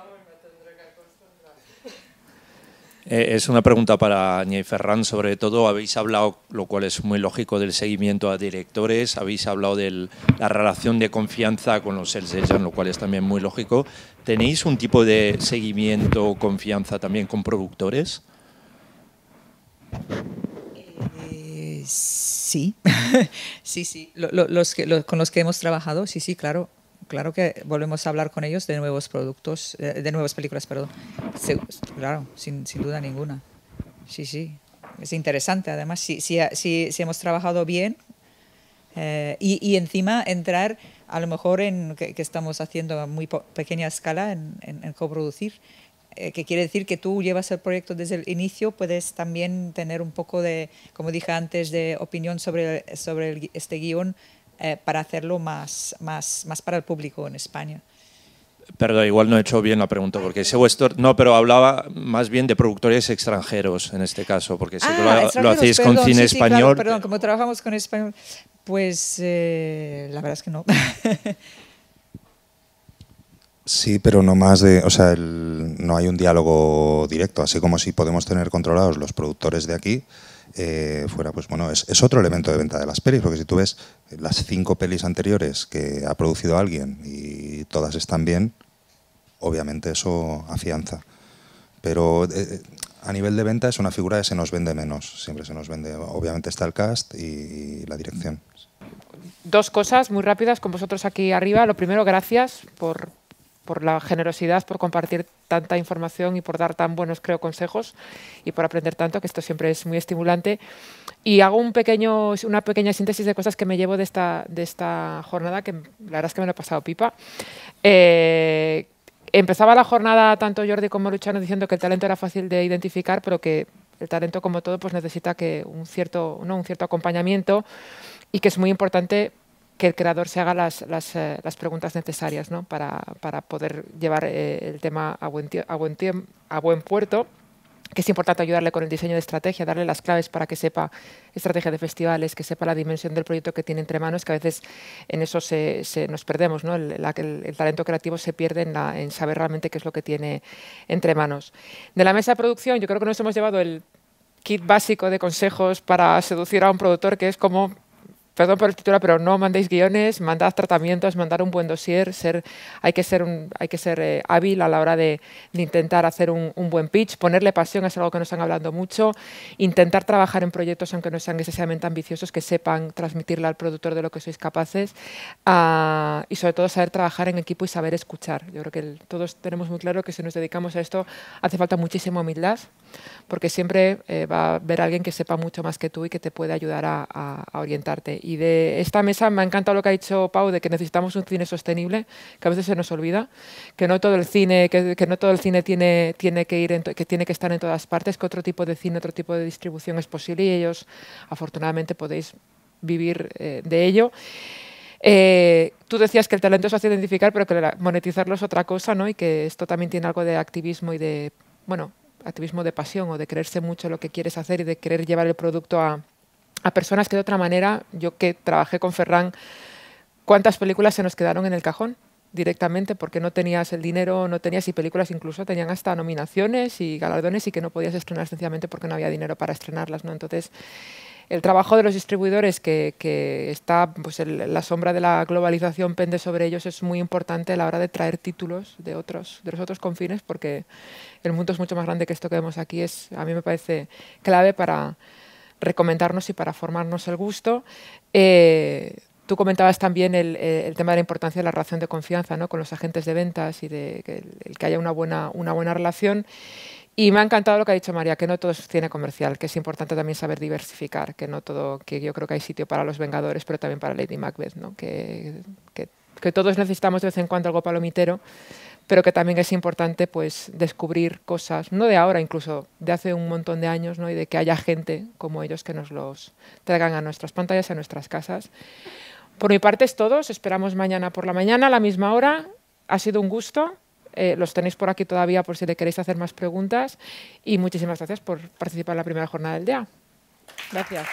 eh, es una pregunta para Añé Ferran, sobre todo. Habéis hablado, lo cual es muy lógico, del seguimiento a directores, habéis hablado de la relación de confianza con los sales lo cual es también muy lógico. ¿Tenéis un tipo de seguimiento o confianza también con productores? Eh, sí, sí, sí. con los que hemos trabajado, sí, sí, claro claro que volvemos a hablar con ellos de nuevos productos, eh, de nuevas películas, perdón. claro, sin, sin duda ninguna. Sí, sí. Es interesante, además, si, si, hemos trabajado bien eh, y, encima entrar a lo mejor en que, que estamos haciendo a muy pequeña escala en, coproducir, eh, que quiere decir que tú llevas el proyecto desde el inicio, puedes también tener un poco de, como dije antes, de opinión sobre, sobre este guión eh, para hacerlo más, más, para el público en España. Perdón, igual no he hecho bien la pregunta, porque ese vuestro... No, pero hablaba más bien de productores extranjeros en este caso, porque si lo, hacéis con cine español... perdón, como trabajamos con español, pues eh, la verdad es que no. Sí, pero no más de, o sea, no hay un diálogo directo, así como si podemos tener controlados los productores de aquí, eh, fuera, pues bueno, es, otro elemento de venta de las pelis, porque si tú ves las cinco pelis anteriores que ha producido alguien y todas están bien, obviamente eso afianza. Pero eh, a nivel de venta es una figura de se nos vende menos, siempre se nos vende, obviamente está el cast y la dirección. Dos cosas muy rápidas con vosotros aquí arriba. Lo primero, gracias por, por la generosidad, por compartir tanta información y por dar tan buenos, creo, consejos y por aprender tanto, que esto siempre es muy estimulante. Y hago un pequeño, una pequeña síntesis de cosas que me llevo de esta, de esta jornada, que la verdad es que me lo he pasado pipa. Eh, empezaba la jornada tanto Jordi como Luchano diciendo que el talento era fácil de identificar, pero que el talento, como todo, pues necesita que un cierto, ¿no? un cierto acompañamiento y que es muy importante que el creador se haga las, eh, preguntas necesarias para, poder llevar eh, el tema a buen, a, buen a buen puerto que es importante ayudarle con el diseño de estrategia, darle las claves para que sepa estrategia de festivales, que sepa la dimensión del proyecto que tiene entre manos, que a veces en eso se, nos perdemos, ¿no? el, el, talento creativo se pierde en, en, saber realmente qué es lo que tiene entre manos. De la mesa de producción, yo creo que nos hemos llevado el kit básico de consejos para seducir a un productor, que es como perdón por el título, pero no mandéis guiones, mandad tratamientos, mandar un buen dossier, ser, hay que ser, un, hay que ser eh, hábil a la hora de, intentar hacer un, buen pitch, ponerle pasión, es algo que nos están hablando mucho, intentar trabajar en proyectos aunque no sean necesariamente ambiciosos, que sepan transmitirle al productor de lo que sois capaces ah, y sobre todo saber trabajar en equipo y saber escuchar. Yo creo que todos tenemos muy claro que si nos dedicamos a esto hace falta muchísima humildad, porque siempre eh, va a haber alguien que sepa mucho más que tú y que te puede ayudar a orientarte y de esta mesa me ha encantado lo que ha dicho Pau de que necesitamos un cine sostenible, que a veces se nos olvida, que no todo el cine, que, que no todo el cine tiene, tiene que ir que tiene que estar en todas partes, que otro tipo de cine, otro tipo de distribución es posible y ellos afortunadamente podéis vivir eh, de ello. Eh, tú decías que el talento es hace identificar, pero que monetizarlo es otra cosa, ¿no? Y que esto también tiene algo de activismo y de, bueno, activismo de pasión o de creerse mucho lo que quieres hacer y de querer llevar el producto a, a personas que de otra manera, yo que trabajé con Ferran, ¿cuántas películas se nos quedaron en el cajón? directamente porque no tenías el dinero, no tenías y películas incluso tenían hasta nominaciones y galardones y que no podías estrenar sencillamente porque no había dinero para estrenarlas, ¿no? Entonces, el trabajo de los distribuidores que, está, pues la sombra de la globalización pende sobre ellos es muy importante a la hora de traer títulos de otros, de los otros confines porque el mundo es mucho más grande que esto que vemos aquí, es, a mí me parece clave para recomendarnos y para formarnos el gusto. Eh, tú comentabas también eh, el, tema de la importancia de la relación de confianza ¿no? con los agentes de ventas y de que, haya una buena, una buena relación. Y me ha encantado lo que ha dicho María, que no todo es cine comercial, que es importante también saber diversificar, que no todo, que yo creo que hay sitio para los Vengadores, pero también para Lady Macbeth, ¿no? que, que, que todos necesitamos de vez en cuando algo palomitero pero que también es importante pues descubrir cosas, no de ahora incluso, de hace un montón de años, ¿no? y de que haya gente como ellos que nos los traigan a nuestras pantallas, a nuestras casas. Por mi parte es todo, esperamos mañana por la mañana a la misma hora, ha sido un gusto, eh, los tenéis por aquí todavía por si le queréis hacer más preguntas y muchísimas gracias por participar en la primera jornada del día. Gracias.